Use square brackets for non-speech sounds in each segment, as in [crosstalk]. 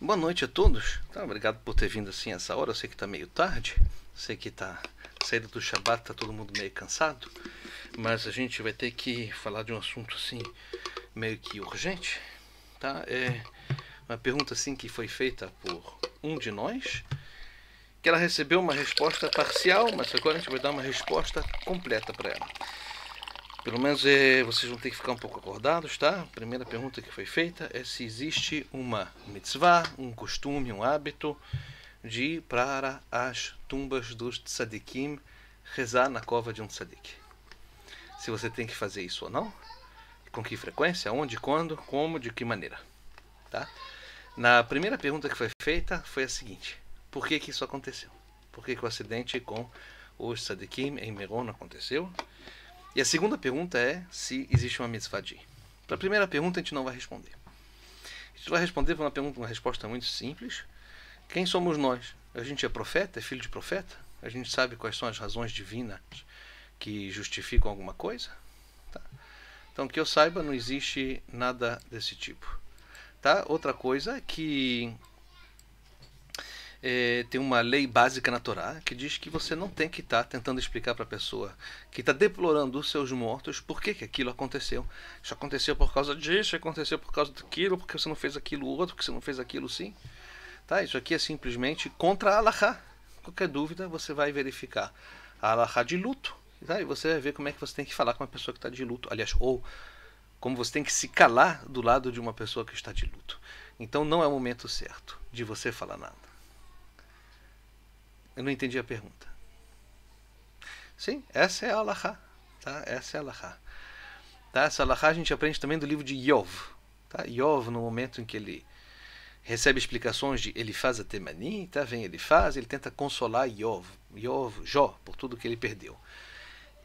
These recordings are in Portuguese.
Boa noite a todos. Tá, obrigado por ter vindo assim essa hora. Eu sei que está meio tarde. Sei que está saída do Shabat, está todo mundo meio cansado. Mas a gente vai ter que falar de um assunto assim meio que urgente. Tá? É uma pergunta assim que foi feita por um de nós. Que ela recebeu uma resposta parcial, mas agora a gente vai dar uma resposta completa para ela. Pelo menos é, vocês vão ter que ficar um pouco acordados, tá? A primeira pergunta que foi feita é se existe uma mitzvah, um costume, um hábito de ir para as tumbas dos tzadikim rezar na cova de um tzadik. Se você tem que fazer isso ou não, com que frequência, onde, quando, como, de que maneira, tá? Na primeira pergunta que foi feita foi a seguinte: por que que isso aconteceu? Por que, que o acidente com os tzadikim em Meron aconteceu? E a segunda pergunta é se existe uma mitzvah de. Para a primeira pergunta a gente não vai responder. A gente vai responder para uma pergunta, uma resposta muito simples. Quem somos nós? A gente é profeta, é filho de profeta? A gente sabe quais são as razões divinas que justificam alguma coisa? Tá. Então, que eu saiba, não existe nada desse tipo. Tá? Outra coisa é que é, tem uma lei básica na Torá que diz que você não tem que estar tá tentando explicar para a pessoa que está deplorando os seus mortos por que, que aquilo aconteceu. Isso aconteceu por causa disso, aconteceu por causa daquilo, porque você não fez aquilo outro, porque você não fez aquilo sim. Tá? Isso aqui é simplesmente contra a Allahá. Qualquer dúvida, você vai verificar a Allahá de luto. Tá? E você vai ver como é que você tem que falar com uma pessoa que está de luto. Aliás, ou como você tem que se calar do lado de uma pessoa que está de luto. Então não é o momento certo de você falar nada. Eu não entendi a pergunta. Sim, essa é a Allahá. Tá? Essa é a Allahá. Tá? Essa Allahá a gente aprende também do livro de Yov. Tá? Yov, no momento em que ele recebe explicações de ele faz a Temani, tá? vem ele faz, ele tenta consolar Yov, Yov, Jó, por tudo que ele perdeu.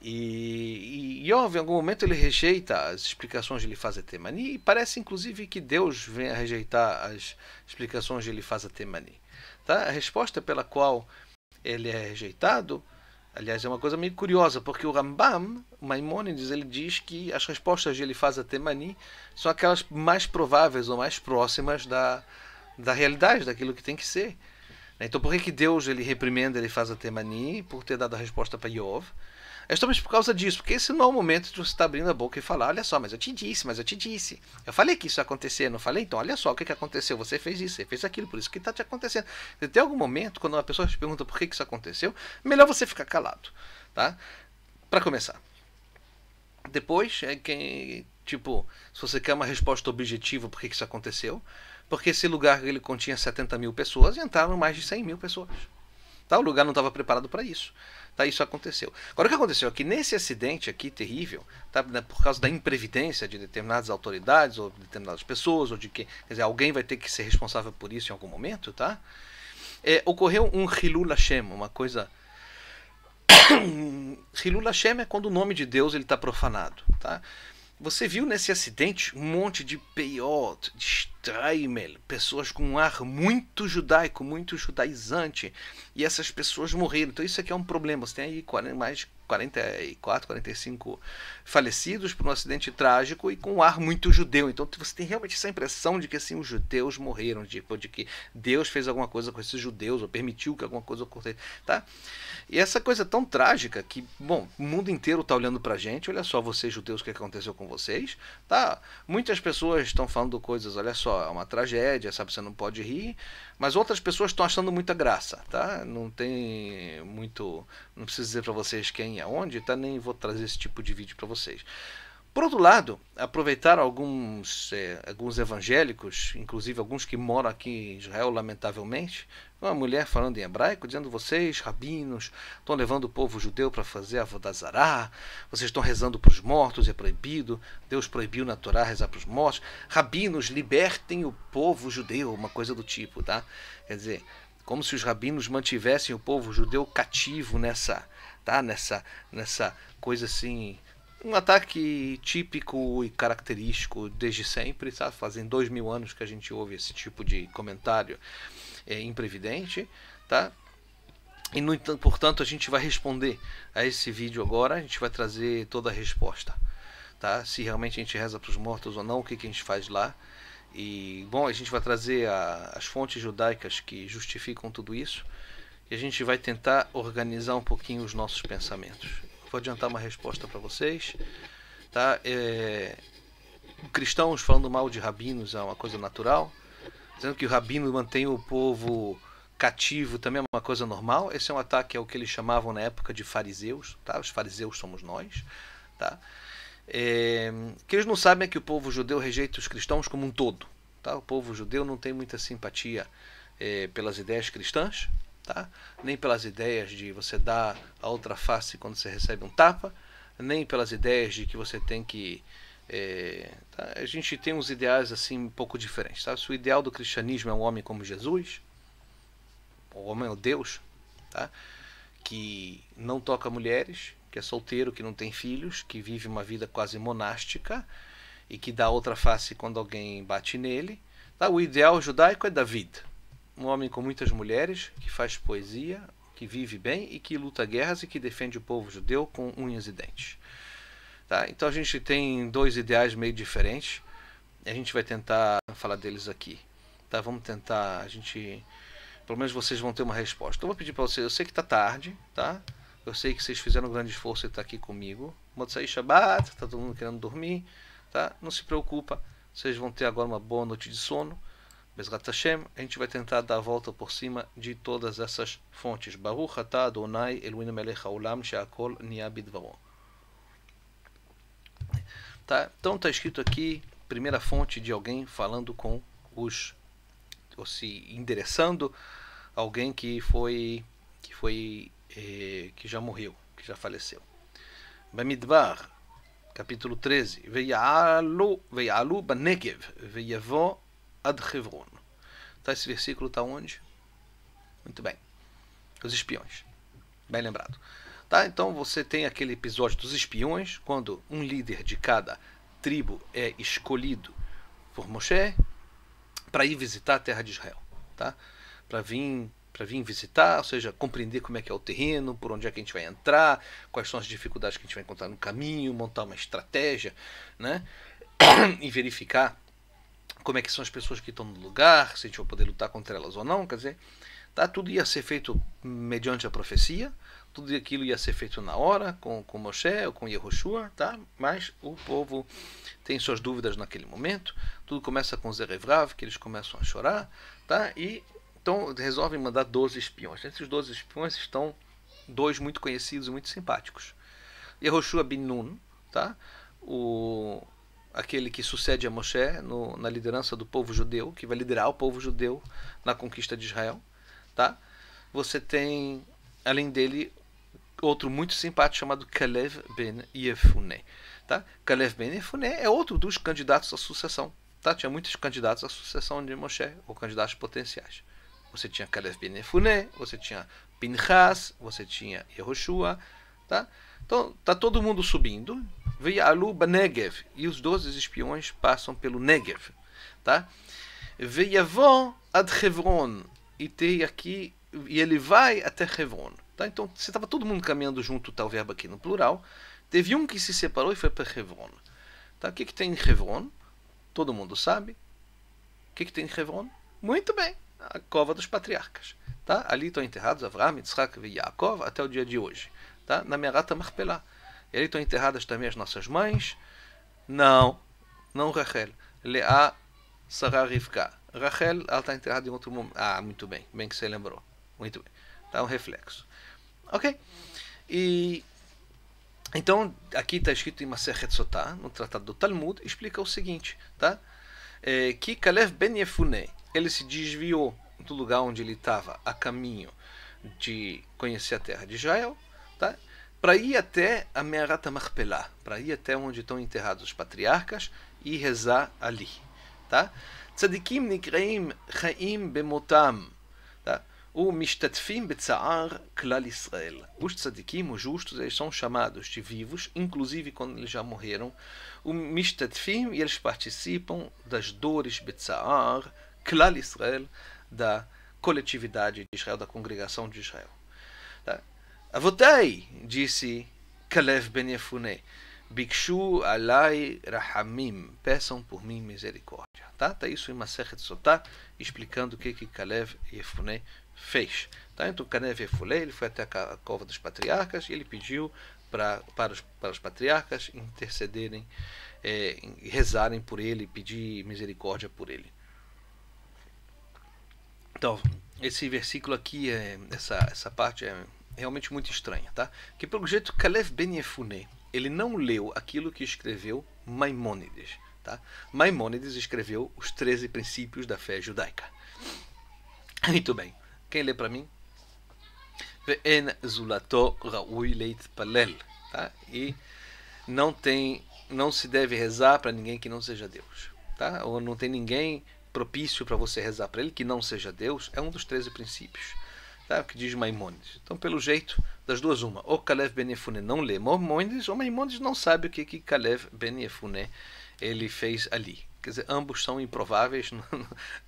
E, e Yov, em algum momento, ele rejeita as explicações de Elifaz Temani, e parece inclusive que Deus vem a rejeitar as explicações de Elifaz Temani. Tá? A resposta pela qual ele é rejeitado, aliás, é uma coisa meio curiosa, porque o Rambam, Maimonides, Maimônides, ele diz que as respostas que ele faz a Temani são aquelas mais prováveis ou mais próximas da, da realidade, daquilo que tem que ser. Né? Então, por que, que Deus ele reprimenda, ele faz a Temani por ter dado a resposta para Yov? É justamente por causa disso, porque esse não é o momento de você estar tá abrindo a boca e falar: olha só, mas eu te disse, mas eu te disse. Eu falei que isso ia acontecer, não falei? Então, olha só o que, que aconteceu. Você fez isso, você fez aquilo, por isso que está te acontecendo. E tem algum momento, quando uma pessoa te pergunta por que, que isso aconteceu, melhor você ficar calado, tá? Para começar. Depois, é quem. Tipo, se você quer uma resposta objetiva por que, que isso aconteceu, porque esse lugar ele continha 70 mil pessoas e entraram mais de 100 mil pessoas. Tá? O lugar não estava preparado para isso. Tá, isso aconteceu. Agora o que aconteceu é que nesse acidente aqui terrível, tá, né, por causa da imprevidência de determinadas autoridades ou determinadas pessoas ou de quem, quer dizer, alguém vai ter que ser responsável por isso em algum momento, tá? É, ocorreu um Hilul Hashem, uma coisa [coughs] Hilul Hashem é quando o nome de Deus ele está profanado, tá? Você viu nesse acidente um monte de peiot, de streimel, pessoas com um ar muito judaico, muito judaizante, e essas pessoas morreram. Então isso aqui é um problema. Você tem aí mais de 44, 45 falecidos por um acidente trágico e com um ar muito judeu. Então você tem realmente essa impressão de que assim, os judeus morreram, tipo, de que Deus fez alguma coisa com esses judeus ou permitiu que alguma coisa ocorresse, tá? E essa coisa tão trágica que, bom, o mundo inteiro está olhando pra gente, olha só vocês judeus o que aconteceu com vocês, tá? Muitas pessoas estão falando coisas, olha só, é uma tragédia, sabe, você não pode rir. Mas outras pessoas estão achando muita graça, tá? Não tem muito. Não preciso dizer para vocês quem é onde, tá? Nem vou trazer esse tipo de vídeo para vocês. Por outro lado, aproveitaram alguns, é, alguns evangélicos, inclusive alguns que moram aqui em Israel, lamentavelmente, uma mulher falando em hebraico, dizendo: vocês, rabinos, estão levando o povo judeu para fazer a Vodazará, vocês estão rezando para os mortos, é proibido, Deus proibiu na Torá rezar para os mortos. Rabinos, libertem o povo judeu, uma coisa do tipo, tá? Quer dizer, como se os rabinos mantivessem o povo judeu cativo nessa, tá? Nessa, nessa coisa assim um ataque típico e característico desde sempre, sabe? Fazem dois mil anos que a gente ouve esse tipo de comentário é, imprevidente, tá? E, no entanto, portanto, a gente vai responder a esse vídeo agora, a gente vai trazer toda a resposta, tá? Se realmente a gente reza para os mortos ou não, o que, que a gente faz lá. E, bom, a gente vai trazer a, as fontes judaicas que justificam tudo isso e a gente vai tentar organizar um pouquinho os nossos pensamentos vou adiantar uma resposta para vocês. Tá? É, cristãos falando mal de rabinos é uma coisa natural, dizendo que o rabino mantém o povo cativo também é uma coisa normal. Esse é um ataque ao que eles chamavam na época de fariseus, tá? Os fariseus somos nós, tá? É, que eles não sabem é que o povo judeu rejeita os cristãos como um todo, tá? O povo judeu não tem muita simpatia é, pelas ideias cristãs, tá? Nem pelas ideias de você dar a outra face quando você recebe um tapa, nem pelas ideias de que você tem que é, tá? a gente tem uns ideais assim um pouco diferentes, tá? Se o ideal do cristianismo é um homem como Jesus, o homem é o Deus, tá? Que não toca mulheres, que é solteiro, que não tem filhos, que vive uma vida quase monástica e que dá outra face quando alguém bate nele. Tá? O ideal judaico é David um homem com muitas mulheres, que faz poesia, que vive bem e que luta guerras e que defende o povo judeu com unhas e dentes. Tá? Então a gente tem dois ideais meio diferentes. A gente vai tentar falar deles aqui. Tá? Vamos tentar. A gente. Pelo menos vocês vão ter uma resposta. Eu vou pedir para vocês. Eu sei que está tarde, tá? Eu sei que vocês fizeram um grande esforço e estar aqui comigo. Motsai Shabbat, tá todo mundo querendo dormir, tá? Não se preocupa. Vocês vão ter agora uma boa noite de sono Bezrat Hashem, a gente vai tentar dar a volta por cima de todas essas fontes. Baruch atah Adonai Elohim melech haolam she'akol niya bidvaro. Tá? Então está escrito aqui, primeira fonte de alguém falando com os, ou se endereçando alguém que foi, que foi, eh, que já morreu, que já faleceu. Bamidbar, capítulo 13. Veialu, veialu banegev, veiavó ad Hevron. Tá, esse versículo está onde? Muito bem. Os espiões. Bem lembrado. Tá, então você tem aquele episódio dos espiões, quando um líder de cada tribo é escolhido por Moshe para ir visitar a terra de Israel. Tá? Para vir para vir visitar, ou seja, compreender como é que é o terreno, por onde é que a gente vai entrar, quais são as dificuldades que a gente vai encontrar no caminho, montar uma estratégia, né? [coughs] e verificar como é que são as pessoas que estão no lugar, se a gente vai poder lutar contra elas ou não, quer dizer, tá, tudo ia ser feito mediante a profecia, tudo aquilo ia ser feito na hora, com, com Moshe ou com Yehoshua, tá? mas o povo tem suas dúvidas naquele momento, tudo começa com Zerevrav, que eles começam a chorar, tá? e então resolvem mandar 12 espiões. Entre os 12 espiões estão dois muito conhecidos e muito simpáticos. Yehoshua bin Nun, tá? o aquele que sucede a Moshe no, na liderança do povo judeu, que vai liderar o povo judeu na conquista de Israel, tá? Você tem, além dele, outro muito simpático chamado Kalev Ben Yefune, tá? Kalev Ben Yefune é outro dos candidatos à sucessão, tá? Tinha muitos candidatos à sucessão de Moshe, ou candidatos potenciais. Você tinha Kalev Ben Yefune, você tinha Pinchas, você tinha Yehoshua, tá? Então, tá todo mundo subindo, Ve'alu Negev E os 12 espiões passam pelo Negev. Tá? Ve'yavon ad Hebron. E tem aqui, e ele vai até Hebron. Tá? Então, você estava todo mundo caminhando junto, tal tá, verbo aqui no plural, teve um que se separou e foi para Hebron. Tá? O que, que tem em Hebron? Todo mundo sabe. O que, que tem em Hebron? Muito bem, a cova dos patriarcas. Tá? Ali estão enterrados Avram, Yitzhak e Yaakov até o dia de hoje. Tá? Na Merata Marpelá. E Ali estão enterradas também as nossas mães? Não, não Rachel. Leá, Sarah, Rivka. Rachel, ela está enterrada em outro momento. Ah, muito bem, bem que você lembrou. Muito bem. Está um reflexo. Ok? E então, aqui está escrito em Maseret Sotá, no Tratado do Talmud, explica o seguinte, tá? É, que Caleb ben Yefune, ele se desviou do lugar onde ele estava a caminho de conhecer a terra de Israel, tá? para ir até a Me'arat Marpelá, para ir até onde estão enterrados os patriarcas e rezar ali, tá? Tzadikim nikreim chaim bemotam, tá? O mishtatfim betza'ar klal Israel. Os tzadikim, os justos, eles são chamados de vivos, inclusive quando eles já morreram. O mishtatfim, e eles participam das dores betza'ar klal Israel, da coletividade de Israel, da congregação de Israel. Avotai, disse Caleb ben Yefuné, Bikshu alai rahamim, peçam por mim misericórdia. Tá, tá isso em de Sotá, explicando o que que Caleb Yefuné fez. Tá? Então Caleb Yefuné, ele foi até a cova dos patriarcas e ele pediu pra, para, os, para os patriarcas intercederem, é, rezarem por ele, pedir misericórdia por ele. Então, esse versículo aqui, é, essa, essa parte é realmente muito estranha, tá? Que pelo jeito Ben Benefune, ele não leu aquilo que escreveu Maimônides, tá? Maimônides escreveu os 13 princípios da fé judaica. [laughs] Muito bem. Quem lê para mim? Ve'en zulato ra'ui leit palel, tá? E não tem não se deve rezar para ninguém que não seja Deus, tá? Ou não tem ninguém propício para você rezar para ele que não seja Deus, é um dos 13 princípios tá? que diz Maimonides. Então, pelo jeito, das duas, uma. Ou Caleb Ben Yefune não lê Maimonides, ou Maimonides não sabe o que, que Caleb Ben Yefune ele fez ali. Quer dizer, ambos são improváveis, [laughs] não,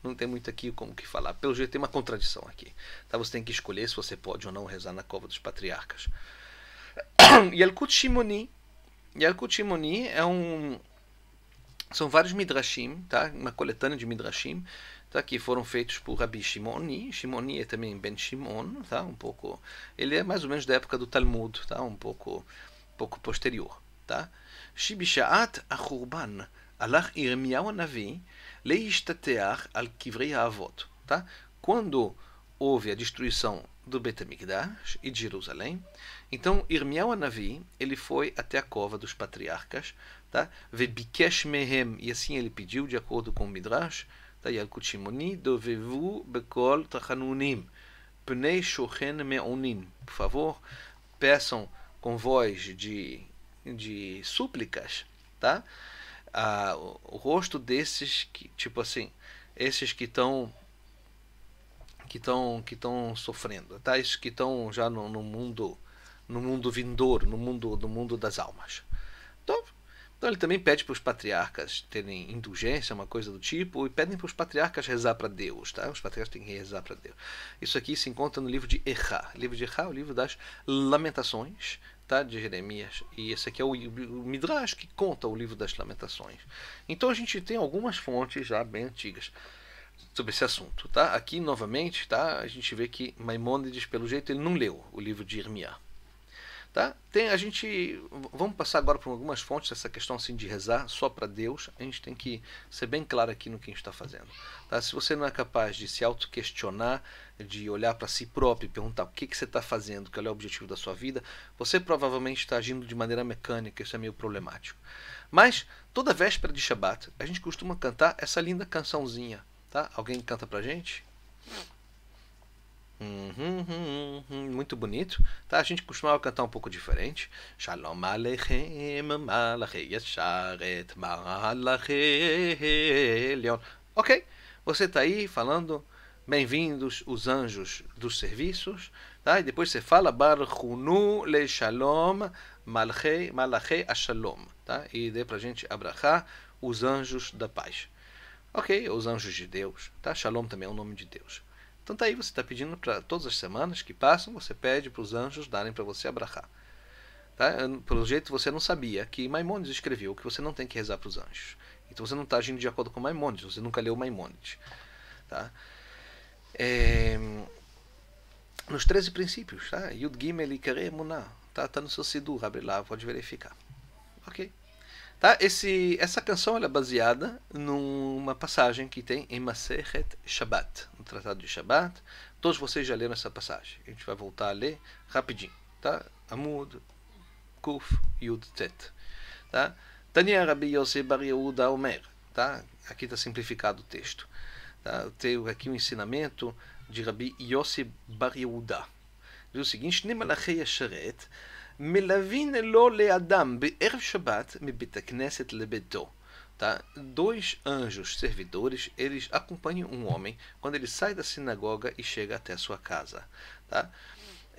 não tem muito aqui como que falar. Pelo jeito, tem uma contradição aqui. Tá? Você tem que escolher se você pode ou não rezar na cova dos patriarcas. E [coughs] Yalkut Shimoni. Yalkut Shimoni é um... São vários midrashim, tá? uma coletânea de midrashim, tá? que foram feitos por Rabi Shimoni. Shimoni é também Ben Shimon, tá? um pouco. Ele é mais ou menos da época do Talmud, tá? um pouco, um pouco posterior. Tá? Shibishaat Achurban Alach Irmiyahu Anavi Leishtateach al Kivrei Avot. Tá? Quando houve a destruição do Betamigdash e de Jerusalém, então Irmiyahu Navi ele foi até a cova dos patriarcas, tá? Vebikesh Mehem e assim ele pediu de acordo com o Midrash da Yalkut Shimoni, dovevu bekol tachanunim, pnei shochen meonim. Por favor, peçam com voz de, de súplicas, tá? Ah, o, o rosto desses que, tipo assim, esses que estão que estão que estão sofrendo, tá? Esses que estão já no, no, mundo no mundo vindouro, no mundo no mundo das almas. Então, então ele também pede para os patriarcas terem indulgência, uma coisa do tipo, e pedem para os patriarcas rezar para Deus, tá? Os patriarcas têm que rezar para Deus. Isso aqui se encontra no livro de Errá. O livro de Errá é o livro das Lamentações, tá? De Jeremias. E esse aqui é o, o Midrash que conta o livro das Lamentações. Então a gente tem algumas fontes já bem antigas sobre esse assunto, tá? Aqui novamente, tá? A gente vê que Maimônides, pelo jeito, ele não leu o livro de Irmiá. Tá? Tem, a gente vamos passar agora por algumas fontes essa questão assim de rezar só para Deus. A gente tem que ser bem claro aqui no que a gente está fazendo. Tá? Se você não é capaz de se auto-questionar, de olhar para si próprio e perguntar o que, que você está fazendo, qual é o objetivo da sua vida, você provavelmente está agindo de maneira mecânica. Isso é meio problemático. Mas toda véspera de Shabat a gente costuma cantar essa linda cançãozinha. Tá? Alguém canta para gente? Não. Uhum, uhum, uhum. muito bonito. Tá? A gente costumava cantar um pouco diferente. Shalom Aleichem, Malachei Yesharet, Malachei Leon. Ok, você está aí falando bem-vindos os anjos dos serviços. Tá? E depois você fala Barhunu Le Shalom, Malachei, Malachei Ashalom. Tá? E dê para a gente abrahar os anjos da paz. Ok, os anjos de Deus. Tá? Shalom também é o nome de Deus. Então tá aí, você está pedindo para todas as semanas que passam, você pede para os anjos darem para você abrahar. Tá? Pelo jeito você não sabia que Maimônides escreveu que você não tem que rezar para os anjos. Então você não está agindo de acordo com Maimônides, você nunca leu Maimônides. Tá? É... Nos 13 princípios, tá? Yud Gimel Tá, tá no seu Sidur, abre lá, pode verificar. Ok? Tá? Esse, essa canção é baseada numa passagem que tem em Maseret Shabbat, no Tratado de Shabbat. Todos vocês já leram essa passagem. A gente vai voltar a ler rapidinho. Tá? Amud, Kuf, Yud, Tet. Tá? Tania Rabi Yosef Bar Yehuda Omer. Tá? Aqui está simplificado o texto. Tá? Eu tenho aqui um ensinamento de Rabi Yosef Bar Yehuda. Diz o seguinte, Nemalachei Asheret... מלווין לו לאדם בערב שבת מבית הכנסת לביתו. Tá? Dois anjos servidores, eles acompanham um homem quando ele sai da sinagoga e chega até a sua casa. Tá?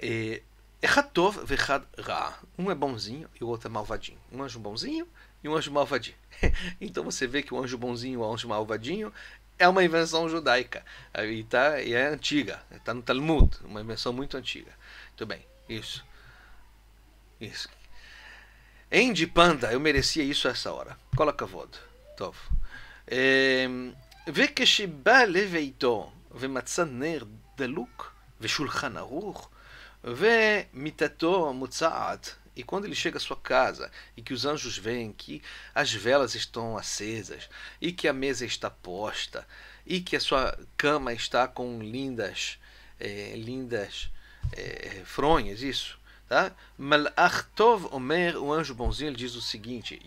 E, Ratov vechad ra. Um é bonzinho e o outro é malvadinho. Um anjo bonzinho e um anjo malvadinho. [laughs] então você vê que o anjo bonzinho e o anjo malvadinho é uma invenção judaica. E, tá, e é antiga. Está no Talmud. Uma invenção muito antiga. Muito bem, isso. Isso. Andy Panda, eu merecia isso essa hora. Coloca voto. Tov. וכשבא matzaner ומצא נר דלוק ושולחן ערוך ומיטתו המוצעת E quando ele chega à sua casa e que os anjos vêm, que as velas estão acesas e que a mesa está posta e que a sua cama está com lindas, é, lindas é, fronhas, isso, Tá? Malach Tov Omer, o anjo bonzinho, ele diz o seguinte: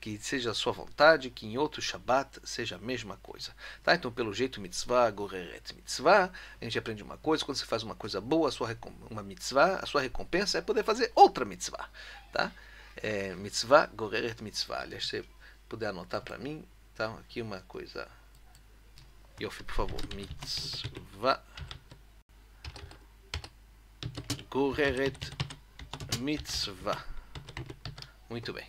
Que seja a sua vontade, que em outro Shabbat seja a mesma coisa. Tá? Então, pelo jeito, mitzvah, goreret mitzvah, a gente aprende uma coisa: quando você faz uma coisa boa, a sua, uma mitzvah, a sua recompensa é poder fazer outra mitzvah. Tá? É, mitzvah, goreret mitzvah. Aliás, se você puder anotar para mim, tá? aqui uma coisa. Yofi, por favor, mitzvah correret Mitzvah. Muito bem.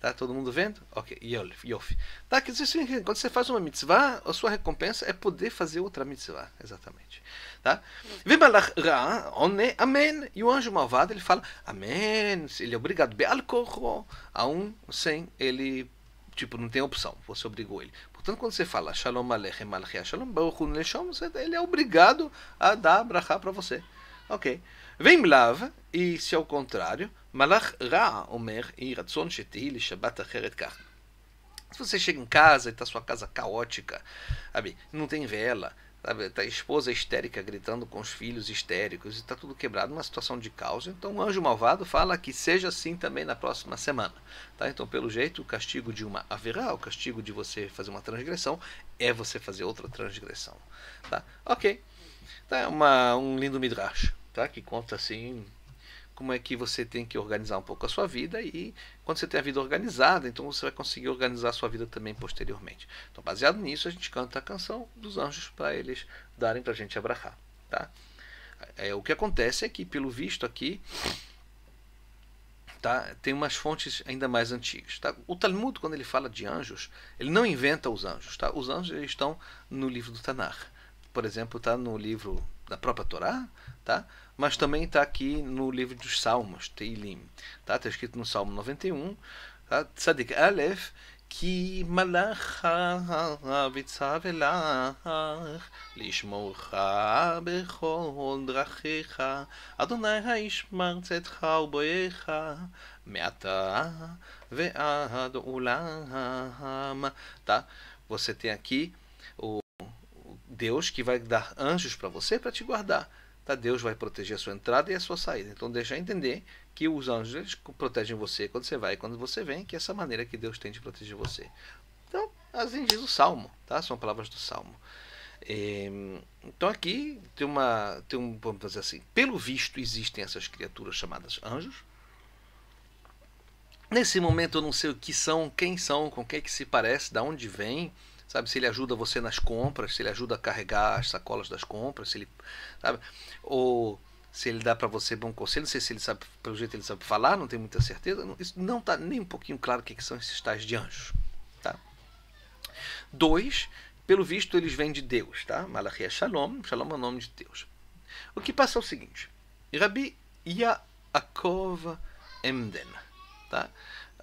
Tá todo mundo vendo? Ok, Yof. yof. Tá, que significa, quando você faz uma mitzvah, a sua recompensa é poder fazer outra mitzvah. Exatamente. Tá? Vimalach ra, one, amen. E o anjo malvado, ele fala, amen. Ele é obrigado, beal bealkorro, a um sem ele, tipo, não tem opção. Você obrigou ele. Portanto, quando você fala, shalom alechem malchia, shalom baruch neshom, ele é obrigado a dar brachá para você. Ok. ואם לאו, היא שאו קונטרריו, מלאך רע אומר, יהי רצון שתהי לשבת אחרת כך. Se você chega em casa e está sua casa caótica, sabe, não tem vela, sabe, tá a esposa histérica gritando com os filhos histéricos e está tudo quebrado, uma situação de caos, então o anjo malvado fala que seja assim também na próxima semana, tá? Então, pelo jeito, o castigo de uma haverá, o castigo de você fazer uma transgressão é você fazer outra transgressão, tá? OK. Tá uma um lindo midrash tá? Que conta assim como é que você tem que organizar um pouco a sua vida e quando você tem a vida organizada, então você vai conseguir organizar a sua vida também posteriormente. Então, baseado nisso, a gente canta a canção dos anjos para eles darem para a gente abraçar, tá? É, o que acontece é que, pelo visto aqui, tá? Tem umas fontes ainda mais antigas, tá? O Talmud, quando ele fala de anjos, ele não inventa os anjos, tá? Os anjos eles estão no livro do Tanar. Por exemplo, tá no livro da própria Torá, tá? mas também está aqui no livro dos Salmos, Teilim. Está tá escrito no Salmo 91, tá? Tzadik Aleph, כי מלאכיו lishmorcha bechol לשמורך adonai דרכיך, אדוני ישמר צאתך ובואך, מעתה ועד עולם. Tá? Você tem aqui o Deus que vai dar anjos para você para te guardar tá? Deus vai proteger a sua entrada e a sua saída. Então deixa entender que os anjos protegem você quando você vai e quando você vem, que é essa maneira que Deus tem de proteger você. Então, assim diz o Salmo, tá? São palavras do Salmo. É, então aqui tem uma, tem um, vamos dizer assim, pelo visto existem essas criaturas chamadas anjos. Nesse momento eu não sei o que são, quem são, com quem é que se parece, da onde vem, sabe? Se ele ajuda você nas compras, se ele ajuda a carregar as sacolas das compras, se ele, sabe? Ou se ele dá para você bom conselho, não sei se ele sabe, pelo jeito ele sabe falar, não tenho muita certeza, não, isso não tá nem um pouquinho claro o que, que são esses tais de anjos, tá? Dois, pelo visto eles vêm de Deus, tá? Malachi é Shalom, Shalom é o nome de Deus. O que passa é o seguinte, Rabi Yaakov Emden, tá?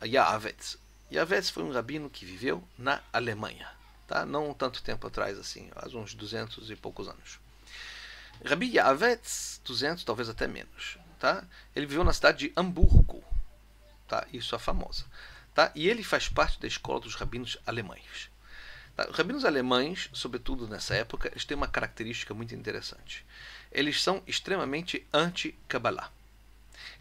Yaavetz. Yaavetz foi um rabino que viveu na Alemanha, tá? não tanto tempo atrás assim, há uns 200 e poucos anos. Rabbi Yavetz, 200, talvez até menos, tá? ele viveu na cidade de Hamburgo, tá? isso é famosa, tá? e ele faz parte da escola dos rabinos alemães. Tá? Os rabinos alemães, sobretudo nessa época, eles têm uma característica muito interessante. Eles são extremamente anti-Kabbalah.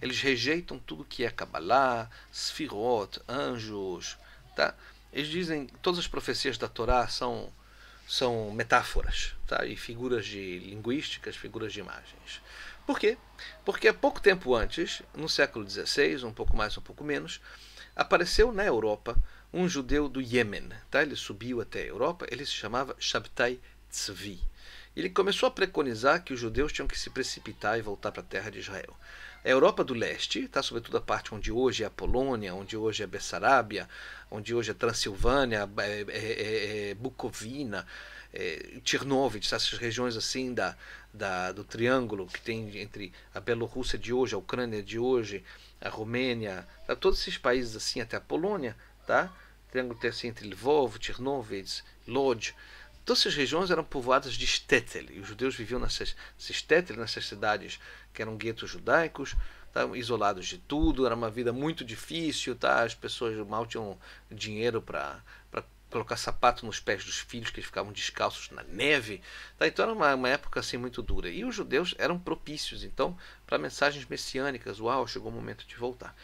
Eles rejeitam tudo que é Kabbalah, Sfirot, anjos, tá? Eles dizem que todas as profecias da Torá são, são metáforas tá? e figuras de linguísticas, figuras de imagens. Por quê? Porque há pouco tempo antes, no século XVI, um pouco mais, um pouco menos, apareceu na Europa um judeu do Iêmen. Tá? Ele subiu até a Europa, ele se chamava Shabtai Tzvi. Ele começou a preconizar que os judeus tinham que se precipitar e voltar para a terra de Israel. É a Europa do Leste, tá? sobretudo a parte onde hoje é a Polônia, onde hoje é a Bessarabia, onde hoje é a Transilvânia, é, é, é, Bucovina, é, é Chernobyl, tá? essas regiões assim da, da, do triângulo que tem entre a Bielorrússia de hoje, a Ucrânia de hoje, a Romênia, tá? todos esses países assim até a Polônia, tá? triângulo tem assim, entre Lvov, Chernobyl, Lodz, Todas essas regiões eram povoadas de shtetl, e os judeus viviam nessas, nessas shtetl, nessas cidades que eram guetos judaicos, estavam tá? isolados de tudo, era uma vida muito difícil, tá? as pessoas mal tinham dinheiro para colocar sapato nos pés dos filhos, que eles ficavam descalços na neve. Tá? Então era uma, uma época assim muito dura. E os judeus eram propícios, então, para mensagens messiânicas. Uau, chegou o momento de voltar.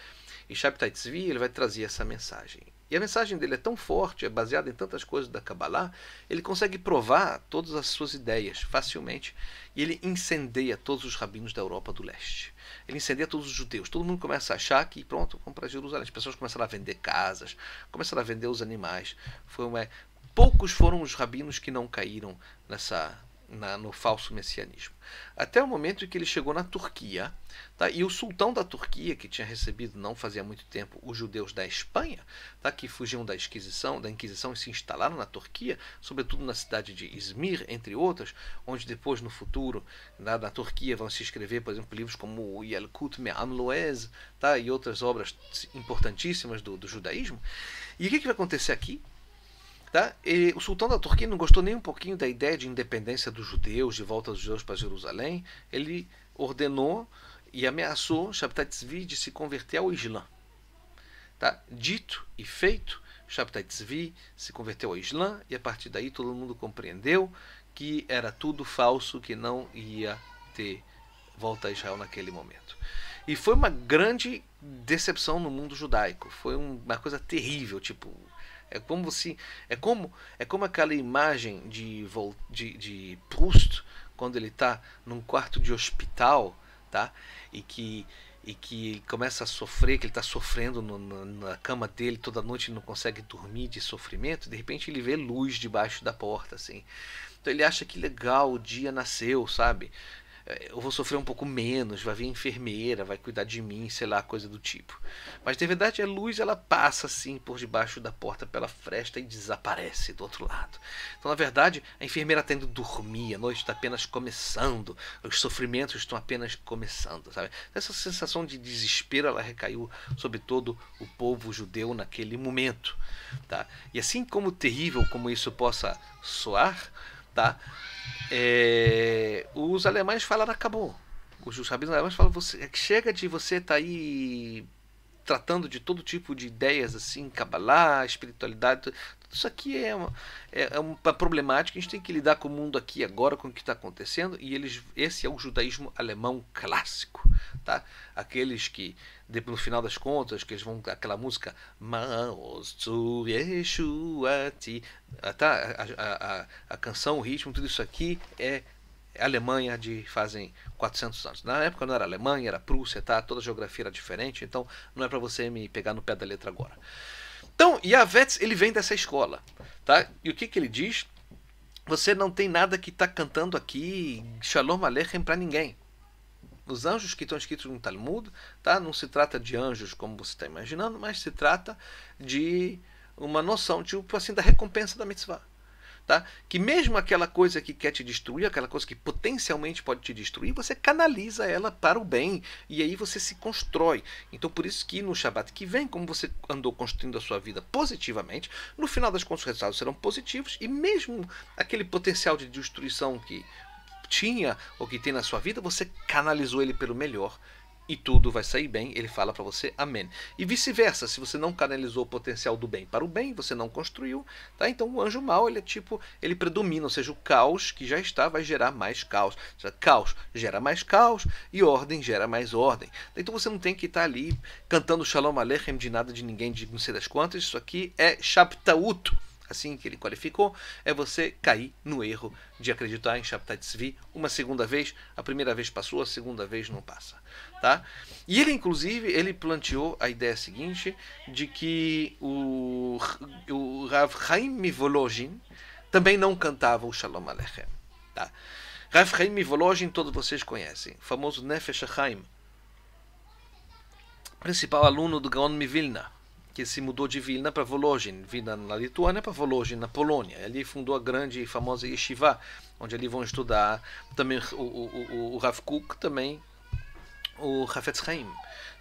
E Shabtai Tzvi ele vai trazer essa mensagem. E a mensagem dele é tão forte, é baseada em tantas coisas da Kabbalah, ele consegue provar todas as suas ideias facilmente e ele incendeia todos os rabinos da Europa do Leste. Ele incendeia todos os judeus. Todo mundo começa a achar que pronto, vamos para Jerusalém. As pessoas começaram a vender casas, começaram a vender os animais. Foi uma... Poucos foram os rabinos que não caíram nessa na, no falso messianismo. Até o momento em que ele chegou na Turquia, tá? e o sultão da Turquia, que tinha recebido não fazia muito tempo os judeus da Espanha, tá? que fugiam da Inquisição, da Inquisição e se instalaram na Turquia, sobretudo na cidade de Izmir, entre outras, onde depois no futuro, na, na Turquia, vão se escrever, por exemplo, livros como o Yalkut Me'amloez tá? e outras obras importantíssimas do, do judaísmo. E o que, que vai acontecer aqui? Tá? E o sultão da Turquia não gostou nem um pouquinho da ideia de independência dos judeus, de volta dos judeus para Jerusalém. Ele ordenou e ameaçou Shabtai Tzvi de se converter ao Islã. Tá? Dito e feito, Shabtai Tzvi se converteu ao Islã e a partir daí todo mundo compreendeu que era tudo falso, que não ia ter volta a Israel naquele momento. E foi uma grande decepção no mundo judaico. Foi uma coisa terrível, tipo, é como você, é como é como aquela imagem de de, de Proust quando ele está num quarto de hospital, tá? E que e que começa a sofrer, que ele está sofrendo no, na, na cama dele toda noite, não consegue dormir de sofrimento. De repente ele vê luz debaixo da porta, assim. Então ele acha que legal, o dia nasceu, sabe? eu vou sofrer um pouco menos, vai vir enfermeira, vai cuidar de mim, sei lá, coisa do tipo. Mas de verdade a luz ela passa assim por debaixo da porta pela fresta e desaparece do outro lado. Então na verdade a enfermeira está indo dormir, a noite está apenas começando, os sofrimentos estão apenas começando, sabe? Essa sensação de desespero ela recaiu sobre todo o povo judeu naquele momento, tá? E assim como terrível como isso possa soar, tá? É, os alemães falaram acabou. Os rabinos alemães falam você é chega de você estar tá aí tratando de todo tipo de ideias assim, Kabbalah, espiritualidade, tudo isso aqui é uma, é, é uma problemática, a gente tem que lidar com o mundo aqui agora, com o que está acontecendo, e eles, esse é o judaísmo alemão clássico, tá? Aqueles que, no final das contas, que eles vão, aquela música, ah, tá? A, a, a, a canção, o ritmo, tudo isso aqui é, é Alemanha de fazem 400 anos. Na época não era Alemanha, era Prússia, tá? Toda a geografia era diferente, então não é para você me pegar no pé da letra agora. Então, Yavetz, ele vem dessa escola, tá? E o que, que ele diz? Você não tem nada que está cantando aqui Shalom Aleichem para ninguém. Os anjos que estão escritos no Talmud, tá? Não se trata de anjos como você está imaginando, mas se trata de uma noção, tipo assim, da recompensa da mitzvah tá? Que mesmo aquela coisa que quer te destruir, aquela coisa que potencialmente pode te destruir, você canaliza ela para o bem e aí você se constrói. Então por isso que no Shabat que vem, como você andou construindo a sua vida positivamente, no final das contas os resultados serão positivos e mesmo aquele potencial de destruição que tinha ou que tem na sua vida, você canalizou ele pelo melhor e tudo vai sair bem, ele fala para você amém. E vice-versa, se você não canalizou o potencial do bem para o bem, você não construiu, tá? Então o anjo mau, ele é tipo, ele predomina, ou seja, o caos que já está vai gerar mais caos. Seja, caos gera mais caos e ordem gera mais ordem. Então você não tem que estar tá ali cantando Shalom Aleichem de nada de ninguém, de não sei das quantas, isso aqui é Shabtaut assim que ele qualificou, é você cair no erro de acreditar em Shabtai Tzvi uma segunda vez. A primeira vez passou, a segunda vez não passa tá? E ele, inclusive, ele planteou a ideia seguinte de que o, o Rav Haim Volozhin também não cantava o Shalom Aleichem, tá? Rav Haim Volozhin todos vocês conhecem, famoso Nefesh Haim, principal aluno do Gaon Mivilna, que se mudou de Vilna para Volozhin, Vilna na Lituânia para Volozhin na Polônia. Ali fundou a grande e famosa Yeshiva, onde ali vão estudar também o, o, o, o Rav Kuk também o Hafetz Haim,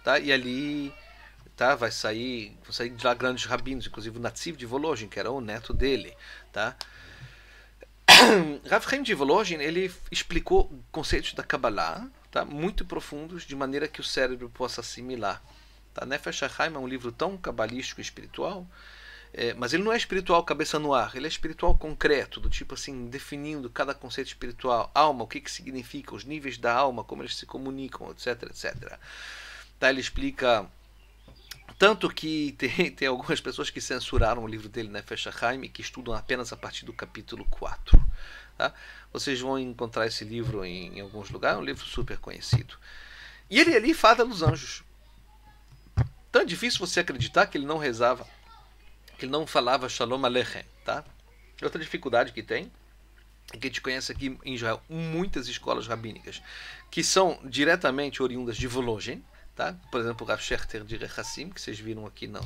tá? E ali tá? Vai sair, vão sair de lá grandes rabinos, inclusive o Nativ de Volozhin, que era o neto dele, tá? [coughs] Rav de Volozhin, ele explicou conceitos da Kabbalah, tá? Muito profundos, de maneira que o cérebro possa assimilar. Tá? Nefesh HaChaim é um livro tão cabalístico e espiritual é, mas ele não é espiritual cabeça no ar, ele é espiritual concreto, do tipo assim, definindo cada conceito espiritual, alma, o que, que significa, os níveis da alma, como eles se comunicam, etc, etc. Tá, ele explica tanto que [laughs] tem, tem algumas pessoas que censuraram o livro dele, né, Fescherheim, que estudam apenas a partir do capítulo 4. Tá? Vocês vão encontrar esse livro em, em alguns lugares, é um livro super conhecido. E ele ali fala dos anjos. Tão difícil você acreditar que ele não rezava que ele não falava Shalom Aleichem, tá? Outra dificuldade que tem é que a gente conhece aqui em Israel muitas escolas rabínicas que são diretamente oriundas de Volozhin, tá? Por exemplo, o Rav Scherter de Rechassim, que vocês viram aqui na,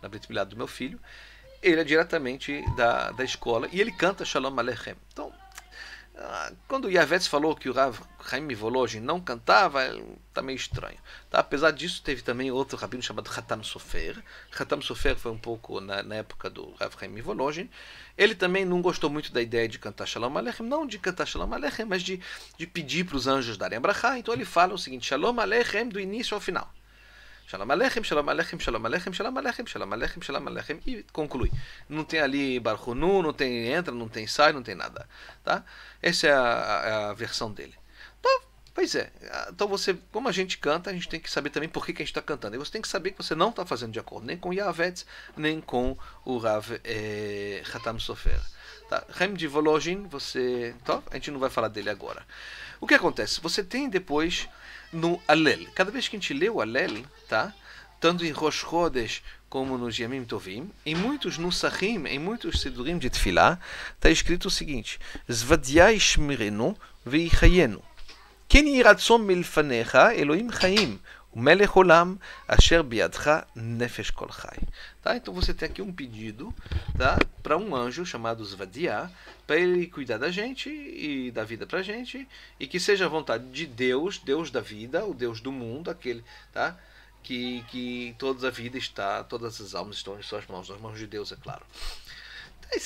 na Brit do meu filho, ele é diretamente da, da escola e ele canta Shalom Aleichem. Então, quando o Yavetz falou que o Rav Haim Volozhin não cantava, está é, meio estranho. Tá? Apesar disso, teve também outro rabino chamado Hatam Sofer. Hatam Sofer foi um pouco na, na época do Rav Haim Volozhin. Ele também não gostou muito da ideia de cantar Shalom Aleichem, não de cantar Shalom Aleichem, mas de, de pedir para os anjos darem a Então ele fala o seguinte, Shalom Aleichem do início ao final. Shalom Alechem, Shalom Alechem, Shalom Alechem, Shalom Alechem, Shalom Alechem, Shalom Alechem e conclui. Não tem ali Barhunu, não tem entra, não tem sai, não tem nada, tá? Essa é a, a versão dele. Então, pois é. Então você, como a gente canta, a gente tem que saber também por que, que a gente está cantando. E você tem que saber que você não está fazendo de acordo nem com Yavetz, nem com o Rav eh, Sofer. Tá? Rem de Volojin, você... Então, a gente não vai falar dele agora. O que acontece? Você tem depois no Alel. Cada vez que a gente lê o Alel, tá? tanto em Rosh Chodesh como nos Yamim Tovim, em muitos Nusachim, em muitos Sidurim de Tfilá, está escrito o seguinte: Zvadiai Shmirenu quem irá Yiratsom Milfanecha Elohim Chaim. O Melech Olam Asher Biadcha Nefesh Kol Tá? Então você tem aqui um pedido tá? para um anjo chamado Zvadiah, para ele cuidar da gente e da vida para a gente, e que seja a vontade de Deus, Deus da vida, o Deus do mundo, aquele tá? que, que toda a vida está, todas as almas estão em suas mãos, nas mãos de Deus, é claro. É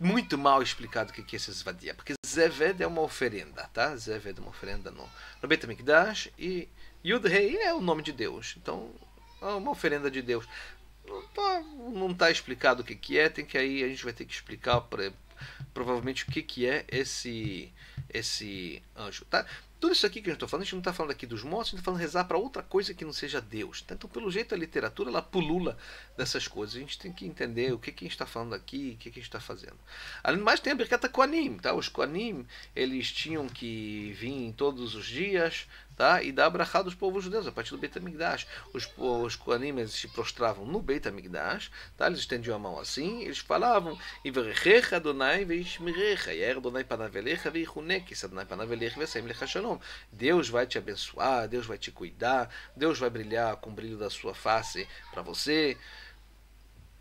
muito mal explicado o que é esse Zvadia, porque Zeved é uma oferenda, tá? Zeved é uma oferenda no, no Betamikdash e Yud-Rei é o nome de Deus. Então, é uma oferenda de Deus. Não está tá explicado o que, que é, tem que aí a gente vai ter que explicar pra, provavelmente o que, que é esse esse anjo, tá? Tudo isso aqui que a gente está falando, a gente não está falando aqui dos mortos, a gente está falando rezar para outra coisa que não seja Deus. Tá? Então, pelo jeito, a literatura ela pulula dessas coisas. A gente tem que entender o que, que a gente está falando aqui, o que, que a gente está fazendo. Além do mais, tem a Birkata Koanim. Tá? Os Koanim, eles tinham que vir todos os dias tá? e da Abrahá dos povos judeus, a partir do Beit HaMikdash. Os, os se prostravam no Beit HaMikdash, tá? eles estendiam a mão assim, eles falavam, Adonai Adonai veichunekis, Adonai Deus vai te abençoar, Deus vai te cuidar, Deus vai brilhar com o brilho da sua face para você.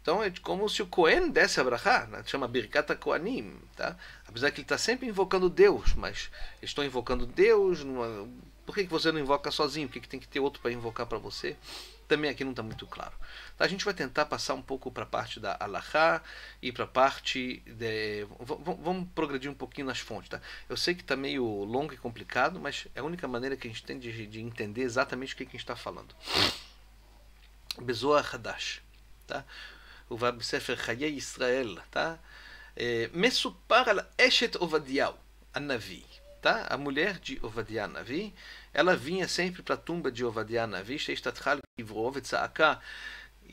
Então é como se o Cohen desse a né? chama Birkata Koanim, tá? Apesar que ele está sempre invocando Deus, mas estou estão invocando Deus numa por que, que você não invoca sozinho? Por que, que tem que ter outro para invocar para você? Também aqui não está muito claro. Tá, a gente vai tentar passar um pouco para a parte da Alaha e para a parte de. Vamos progredir um pouquinho nas fontes, tá? Eu sei que está meio longo e complicado, mas é a única maneira que a gente tem de, de entender exatamente o que, que a gente está falando. Bezoa Hadash, tá? O Vab Sefer Hayei Israel, tá? Eh, Mesupar al Eshet Ovadial, Anavi tá? A mulher de Ovadiah Navi, ela vinha sempre para a tumba de Ovadiah Navi, Sheishtatchal Givro Vetzaaká,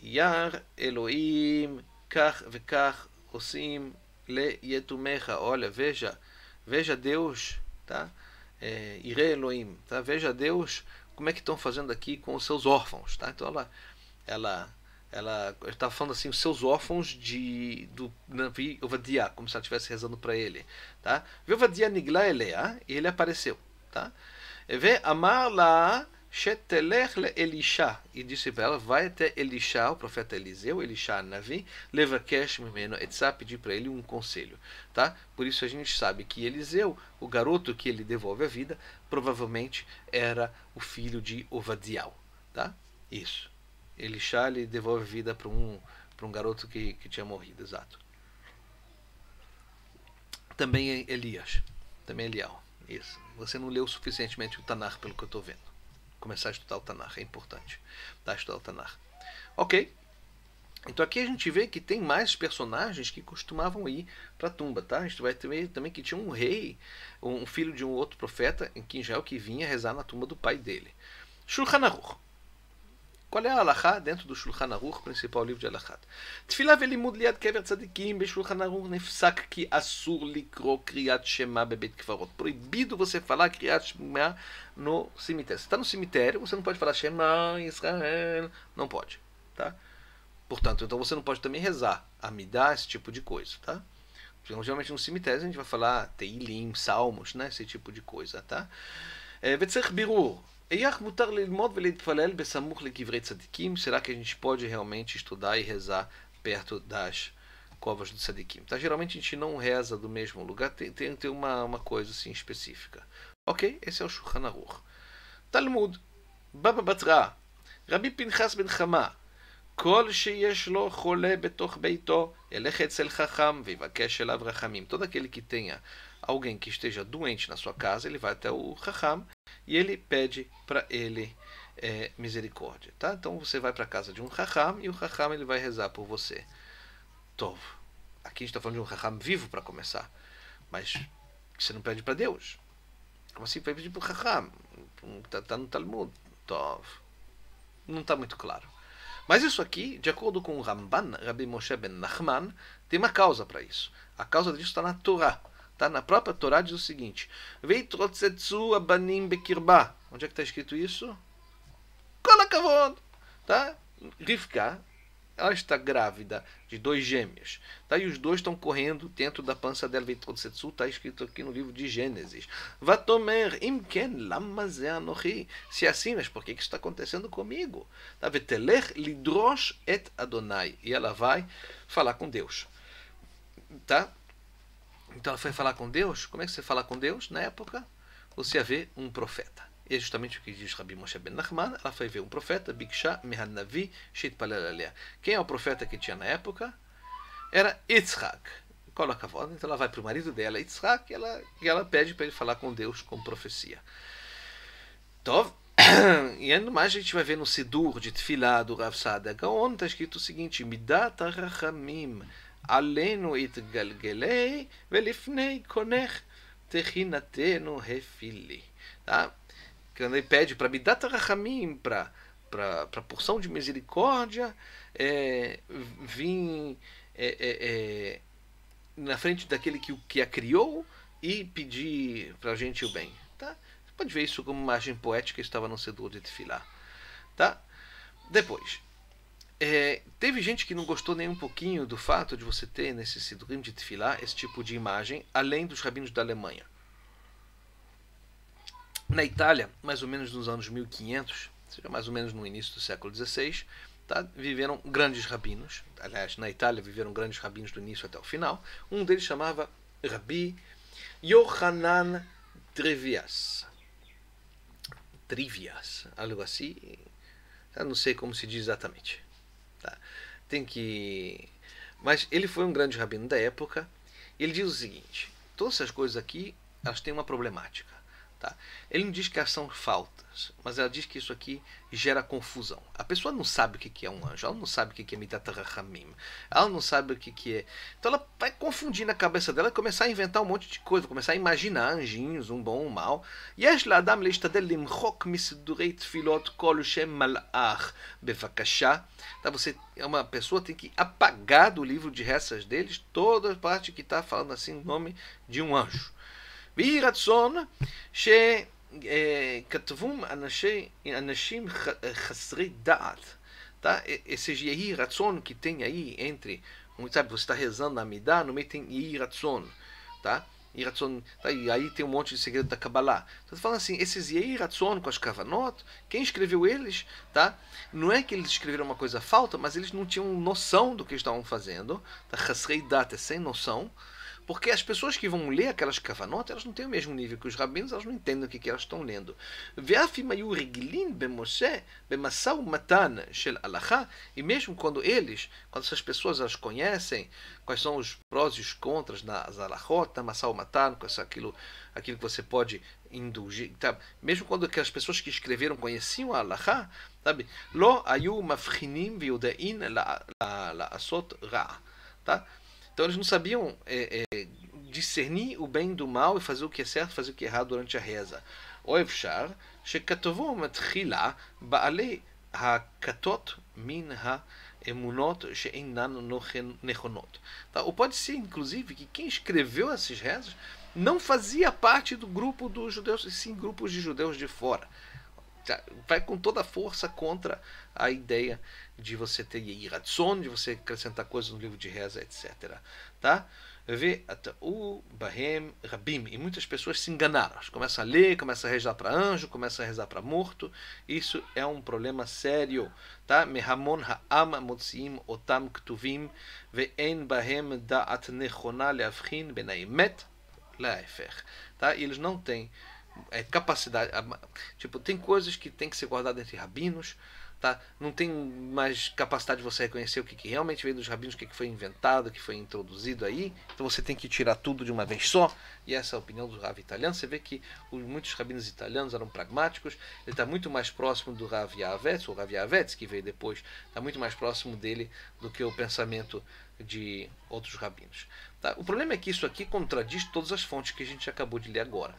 Yar Elohim, Kach Vekach Osim Le Yetumecha. Olha, veja, veja Deus, tá? É, Ire Elohim, tá? Veja Deus, como é que estão fazendo aqui com os seus órfãos, tá? Então ela, ela ela está falando assim os seus órfãos de do Navi Ovadiah, como se ela estivesse rezando para ele, Tá? Vevadia nigla elea, e ele apareceu. Tá? Ve amar la shetelech le Elisha, e disse para ela, vai até Elisha, o profeta Eliseu, Elisha Navi, levakesh mimeno etzá, pedir para ele um conselho. Tá? Por isso a gente sabe que Eliseu, o garoto que ele devolve a vida, provavelmente era o filho de Ovadial. Tá? Isso. Elisha ele devolve a vida para um, um garoto que, que tinha morrido, exato também é Elias. Também é Eliel. Isso. Você não leu suficientemente o Tanar, pelo que eu estou vendo. Começar a estudar o Tanar é importante. Tá? Estudar o Tanar. Ok. Então aqui a gente vê que tem mais personagens que costumavam ir para a tumba, tá? A gente vai ver também que tinha um rei, um filho de um outro profeta, em Kinjel, que vinha rezar na tumba do pai dele. Shulchan Aruch. Qual é a Alahá dentro do Shulchan Aruch, principal livro de Alahá? Tfilah velimud liad kever tzadikim shulchan Aruch nefsak ki asur likro kriyat shema bebet kvarot. Proibido você falar kriyat shema no cemitério. Você está no cemitério, você não pode falar shema Israel. Não pode, tá? Portanto, então você não pode também rezar, amidar, esse tipo de coisa, tá? Então, geralmente no cemitério a gente vai falar teilim, salmos, né? Esse tipo de coisa, tá? וצריך eh, birur Eyach mutar lilmod veletfalel besamuch lekivrei tzadikim. Será que a gente pode realmente estudar e rezar perto das covas do tzadikim? Tá? Geralmente a gente não reza do mesmo lugar, tem, tem, tem uma, uma coisa assim específica. Ok, esse é o Shulchan Aruch. Talmud, Baba Batra, Rabbi Pinchas ben Chama, כל שיש לו חולה בתוך ביתו, ילך אצל חכם ויבקש אליו רחמים. תודה כאלה כי תניה alguém que esteja doente na sua casa, ele vai até o Raham e ele pede para ele é, misericórdia, tá? Então você vai para a casa de um Raham e o Raham ele vai rezar por você. Tov. Aqui a gente está falando de um Raham vivo para começar, mas você não pede para Deus. Como assim? Vai pedir para o Raham? Está tá no Talmud. Tov. Não está muito claro. Mas isso aqui, de acordo com o Ramban, Rabbi Moshe ben Nachman, tem uma causa para isso. A causa disso está na Torá. Tá? Na própria Torá diz o seguinte: Veitrotsetsu abanim bekirba. Onde é que está escrito isso? Kolakavod. Tá? Rivka, ela está grávida de dois gêmeos. Tá? E os dois estão correndo dentro da pança dela. Veitrotsetsu está escrito aqui no livro de Gênesis. Vatomer imken lamaze lamazeanohi. Se é assim, mas por que isso está acontecendo comigo? Tá? Veteler lidrosh et adonai. E ela vai falar com Deus. Tá? Então ela foi falar com Deus. Como é que você fala com Deus? Na época, você ia ver um profeta. E é justamente o que diz Rabi Moshe Ben Nachman. Ela foi ver um profeta, Biksha Mehanavi Palelalea. Quem é o profeta que tinha na época? Era Yitzhak. Coloca a voz. Então ela vai para o marido dela, Yitzhak, e ela, e ela pede para ele falar com Deus com profecia. Então [coughs] E ainda mais a gente vai ver no Sidur de Tfilá do Rav Sadek, onde está escrito o seguinte: Midata Rahamim. עלינו התגלגלי, ולפני קונך תחינתנו refilie. Tá? Quando ele pede para me dar Tarrahamim, para para a porção de misericórdia, é, vim é, é, é na frente daquele que, que a criou e pedir para a gente o bem. Tá? Você pode ver isso como uma imagem poética, estava no sedutor de Tefilá. Tá? Depois, é, teve gente que não gostou nem um pouquinho do fato de você ter nesse Sidurim de Tfilá esse tipo de imagem, além dos rabinos da Alemanha. Na Itália, mais ou menos nos anos 1500, seja mais ou menos no início do século XVI, tá, viveram grandes rabinos. Aliás, na Itália viveram grandes rabinos do início até o final. Um deles chamava Rabbi Yohanan Trivias. Trivias, algo assim. Eu não sei como se diz exatamente. Tá? Tem que. Mas ele foi um grande rabino da época. Ele diz o seguinte: todas essas coisas aqui, elas têm uma problemática. Tá? Ele não diz que são faltas, mas ela diz que isso aqui gera confusão. A pessoa não sabe o que é um anjo, ela não sabe o que é Midat ela não sabe o que é. Então ela vai confundir na cabeça dela, começar a inventar um monte de coisa, começar a imaginar anjinhos, um bom, um mal. Yesh la'adam leishtadel limchok misidurei tfilot kol shem malach bevakasha. Tá? Você, é uma pessoa tem que apagar do livro de restas deles toda a parte que está falando assim o nome de um anjo. ויהי רצון שכתבו אנשי, אנשים חסרי דעת, tá? Esse Yehi Ratzon que tem aí entre, sabe, você está rezando na Midá, no meio tem Yehi Ratzon, tá? Yiratzon, tá? E aí tem um monte de segredo da Kabbalah. Então, tá falando assim, esses Yiratzon com as Kavanot, quem escreveu eles, tá? Não é que eles escreveram uma coisa falta, mas eles não tinham noção do que estavam fazendo, tá? Hasreidat é sem noção, porque as pessoas que vão ler aquelas cavanotas, elas não têm o mesmo nível que os rabinos, elas não entendem o que, que elas estão lendo. E mesmo quando eles, quando essas pessoas elas conhecem quais são os prós e os contras nas alahot, na masal matan, aquilo, aquilo que você pode indulgir, tá? mesmo quando aquelas pessoas que escreveram conheciam a alahá, sabe? Lo ayu mafrinim viudain la asot ra, tá? Então eles não sabiam é, é, discernir o bem do mal e fazer o que é certo, fazer o que é errado durante a reza. Oevshar, שכתבו מתחילה בעלי הכתות מן האמונות שאינן nechonot. Tá? Ou pode ser, inclusive, que quem escreveu essas rezas não fazia parte do grupo dos judeus, e sim grupos de judeus de fora. Tá, vai com toda a força contra a ideia de você ter iradson, de você acrescentar coisas no livro de reza, etc. Tá? o Bahem Rabim. E muitas pessoas se enganaram. Começam a ler, começam a rezar para anjo, começam a rezar para morto. Isso é um problema sério. Tá? Mehamon ha'am motzim otam ktuvim ve'en bahem da'at nechona le'avchin benaimet le'afer. Tá? E eles não têm é, capacidade. Tipo, tem coisas que tem que ser guardadas entre rabinos Tá? Não tem mais capacidade de você reconhecer o que, que realmente veio dos rabinos, o que, que foi inventado, o que foi introduzido aí. Então você tem que tirar tudo de uma vez só. E essa é a opinião do Rav italiano. Você vê que os, muitos rabinos italianos eram pragmáticos. Ele está muito mais próximo do Rav Yavetz, ou Rav Yavetz, que veio depois, está muito mais próximo dele do que o pensamento de outros rabinos. Tá? O problema é que isso aqui contradiz todas as fontes que a gente acabou de ler agora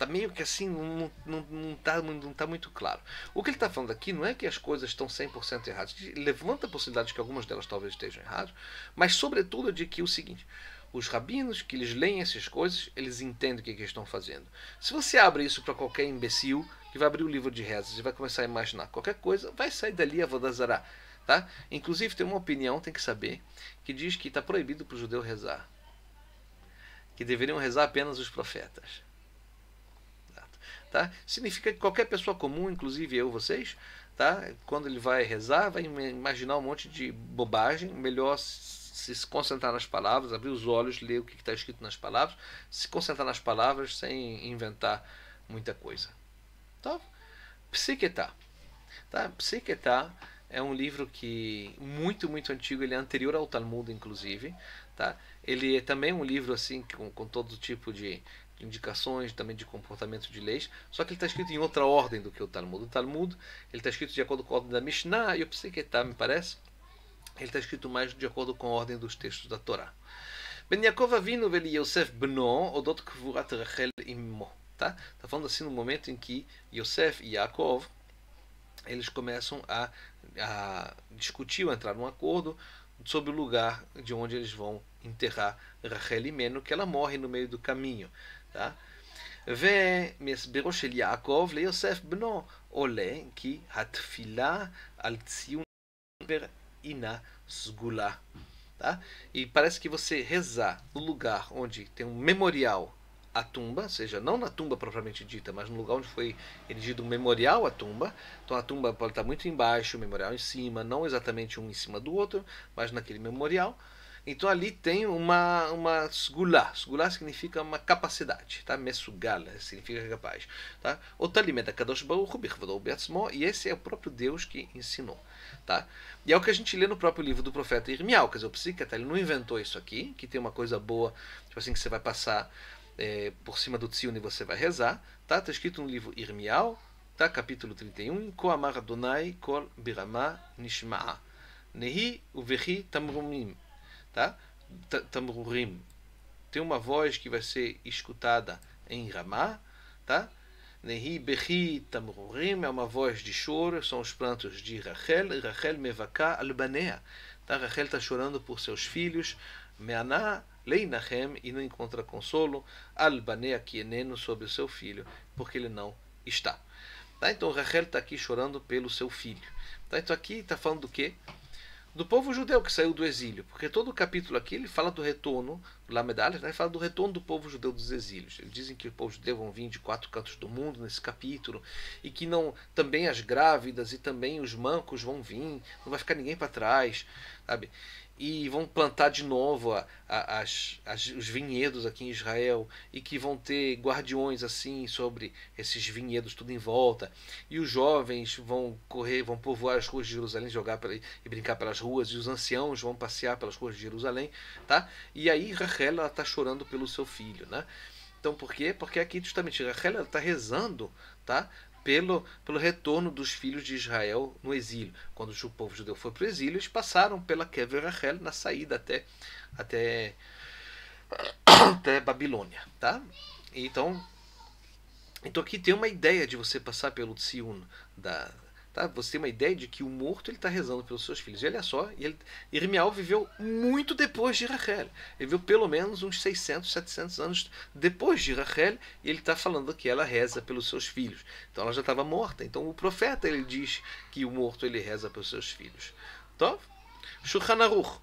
tá meio que assim, não, não, não, tá, não tá muito claro. O que ele está falando aqui não é que as coisas estão 100% erradas, ele levanta a possibilidade de que algumas delas talvez estejam erradas, mas sobretudo de que é o seguinte, os rabinos que eles leem essas coisas, eles entendem o que, que estão fazendo. Se você abre isso para qualquer imbecil que vai abrir o livro de rezas e vai começar a imaginar qualquer coisa, vai sair dali a vodazara Tá? Inclusive tem uma opinião, tem que saber, que diz que está proibido para o judeu rezar. Que deveriam rezar apenas os profetas tá? Significa que qualquer pessoa comum, inclusive eu, vocês, tá? Quando ele vai rezar, vai imaginar um monte de bobagem, melhor se concentrar nas palavras, abrir os olhos, ler o que está escrito nas palavras, se concentrar nas palavras sem inventar muita coisa. Então, Psiquetá. Tá? Psiquetá é um livro que muito, muito antigo, ele é anterior ao Talmud, inclusive. Tá? Ele é também um livro assim com, com todo tipo de indicações também de comportamento de leis, só que ele está escrito em outra ordem do que o Talmud. O Talmud ele está escrito de acordo com a ordem da Mishnah e o Psiquetá, me parece. Ele está escrito mais de acordo com a ordem dos textos da Torá. Ben Yaakov Avinu vel Yosef bno odot kvurat Rachel immo. Tá? tá falando assim no momento em que Yosef e Yaakov eles começam a, a discutir ou entrar num acordo sobre o lugar de onde eles vão enterrar Rachel Imeno, que ela morre no meio do caminho tá? ומהסברו של יעקב ליוסף בנו עולה כי התפילה על ציון הינה סגולה. Tá? E parece que você rezar no lugar onde tem um memorial à tumba, ou seja, não na tumba propriamente dita, mas no lugar onde foi erigido um memorial à tumba. Então a tumba pode estar muito embaixo, o memorial em cima, não exatamente um em cima do outro, mas naquele memorial. Então ali tem uma, uma sgulá. Sgulá significa uma capacidade, tá? Mesugala significa capaz, tá? Otalimeta kadosh baruch beatzmo, e esse é o próprio Deus que ensinou, tá? E é o que a gente lê no próprio livro do profeta Irmial, quer dizer, o psíquiatra, ele não inventou isso aqui, que tem uma coisa boa, tipo assim, que você vai passar é, por cima do tzion e você vai rezar, tá? Tá escrito no livro Irmial, tá? Capítulo 31, Koamar Adonai kol birama nishma'a, nehi uvehi tamrumim, tá? Tamurim. Tem uma voz que vai ser escutada em Ramá, tá? Nehi Behi Tamurim é uma voz de choro, são os prantos de Rachel, Rachel Mevaká Albanea. Tá? Rachel está chorando por seus filhos, Meaná Leinahem, e não encontra consolo, Albanea Kieneno sobre o seu filho, porque ele não está. Tá? Então Rachel está aqui chorando pelo seu filho. Tá? Então aqui está falando do quê? do povo judeu que saiu do exílio, porque todo o capítulo aqui ele fala do retorno, medalhas né, fala do retorno do povo judeu dos exílios. Eles dizem que o povo judeu vão vir de quatro cantos do mundo nesse capítulo, e que não também as grávidas e também os mancos vão vir, não vai ficar ninguém para trás, sabe? e vão plantar de novo a, a, as, as, os vinhedos aqui em Israel e que vão ter guardiões assim sobre esses vinhedos tudo em volta e os jovens vão correr vão povoar as ruas de Jerusalém jogar pela, e brincar pelas ruas e os anciãos vão passear pelas ruas de Jerusalém tá e aí Rachel ela está chorando pelo seu filho né então por quê porque aqui justamente Rachel ela está rezando tá pelo, pelo retorno dos filhos de Israel no exílio. Quando o povo judeu foi para o exílio, eles passaram pela Kever Rachel na saída até, até, até Babilônia. Tá? Então, então aqui tem uma ideia de você passar pelo Tsiun da Tá? Você tem uma ideia de que o morto ele está rezando pelos seus filhos. E olha só, ele, Irmial viveu muito depois de Rachel. Ele viveu pelo menos uns 600, 700 anos depois de Rachel e ele está falando que ela reza pelos seus filhos. Então ela já estava morta. Então o profeta ele diz que o morto ele reza pelos seus filhos. Então, Shulchan Aruch.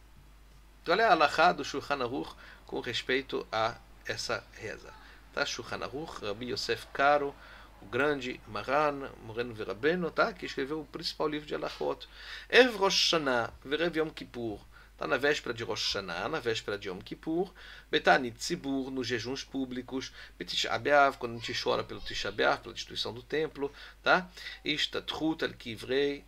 Então, olha a alahá do Shulchan Aruch com respeito a essa reza. Tá? Shulchan Aruch, Rabbi Yosef Karo grande Maran, Moreno Verabeno, tá? que escreveu o principal livro de Alachot. Ev Rosh Hashanah, Verev Yom Kippur. Tá na véspera de Rosh Hashanah, na véspera de Yom Kippur, Betanit Sibur, nos jejuns públicos, Betish Abeav, quando a gente chora pelo Tish Abeav, pela destruição do templo, tá? Istatrut al-Kivrei,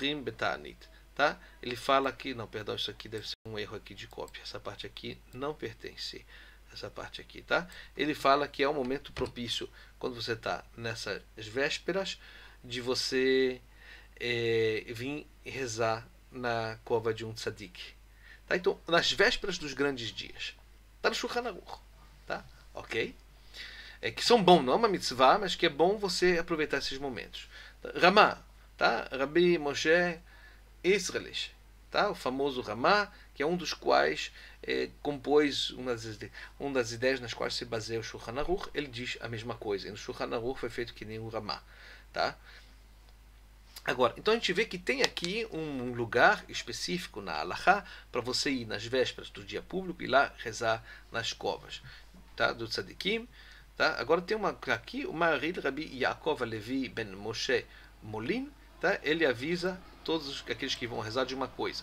rim Betanit. Tá? Ele fala aqui, não, perdão, isso aqui deve ser um erro aqui de cópia. Essa parte aqui não pertence essa parte aqui, tá? Ele fala que é o momento propício quando você está nessas vésperas de você é, vir rezar na cova de um tzadik. Tá? Então, nas vésperas dos grandes dias. Tá no Shulchan tá? Ok? É, que são bons, não é uma mitzvah, mas que é bom você aproveitar esses momentos. Ramá, tá? Rabi Moshe Israelish, tá? O famoso Ramá, que é um dos quais eh, compôs uma das, uma das ideias nas quais se baseia o Shulchan Aruch, ele diz a mesma coisa. E no Shulchan Aruch foi feito que nem o Ramá, tá? Agora, então a gente vê que tem aqui um lugar específico na Alaha para você ir nas vésperas do dia público e lá rezar nas covas, tá? Do Tzadikim, tá? Agora tem uma aqui, o Marid Rabbi Yaakov Levi ben Moshe Molin, tá? Ele avisa todos aqueles que vão rezar de uma coisa.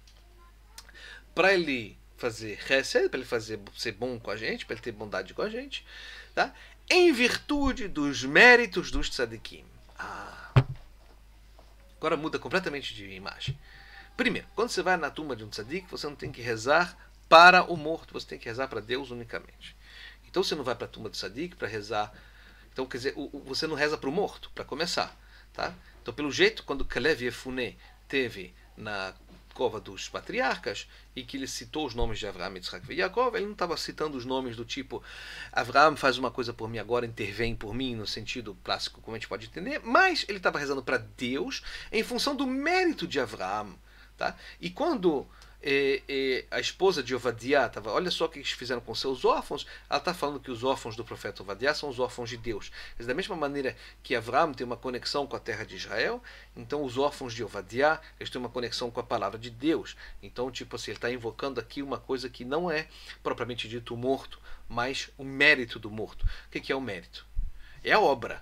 para ele fazer Hesed, para ele fazer ser bom com a gente, para ele ter bondade com a gente, tá? Em virtude dos méritos dos tzadikim. Ah. Agora muda completamente de imagem. Primeiro, quando você vai na tumba de um tzadik, você não tem que rezar para o morto, você tem que rezar para Deus unicamente. Então você não vai para a tumba do tzadik para rezar. Então, quer dizer, você não reza para o morto, para começar, tá? Então, pelo jeito, quando Kalev Yefune teve na cova dos patriarcas e que ele citou os nomes de Avram, Yitzhak e Yaakov, ele não estava citando os nomes do tipo Avraham faz uma coisa por mim agora, intervém por mim, no sentido clássico como a gente pode entender, mas ele estava rezando para Deus em função do mérito de Avraham Tá? E quando a esposa de Ovadiah estava, olha só o que eles fizeram com seus órfãos. Ela está falando que os órfãos do profeta Ovadiah são os órfãos de Deus. Mas da mesma maneira que Avram tem uma conexão com a terra de Israel, então os órfãos de Ovadiah eles têm uma conexão com a palavra de Deus. Então, tipo assim, ele está invocando aqui uma coisa que não é propriamente dito o morto, mas o mérito do morto. O que é o mérito? É a obra,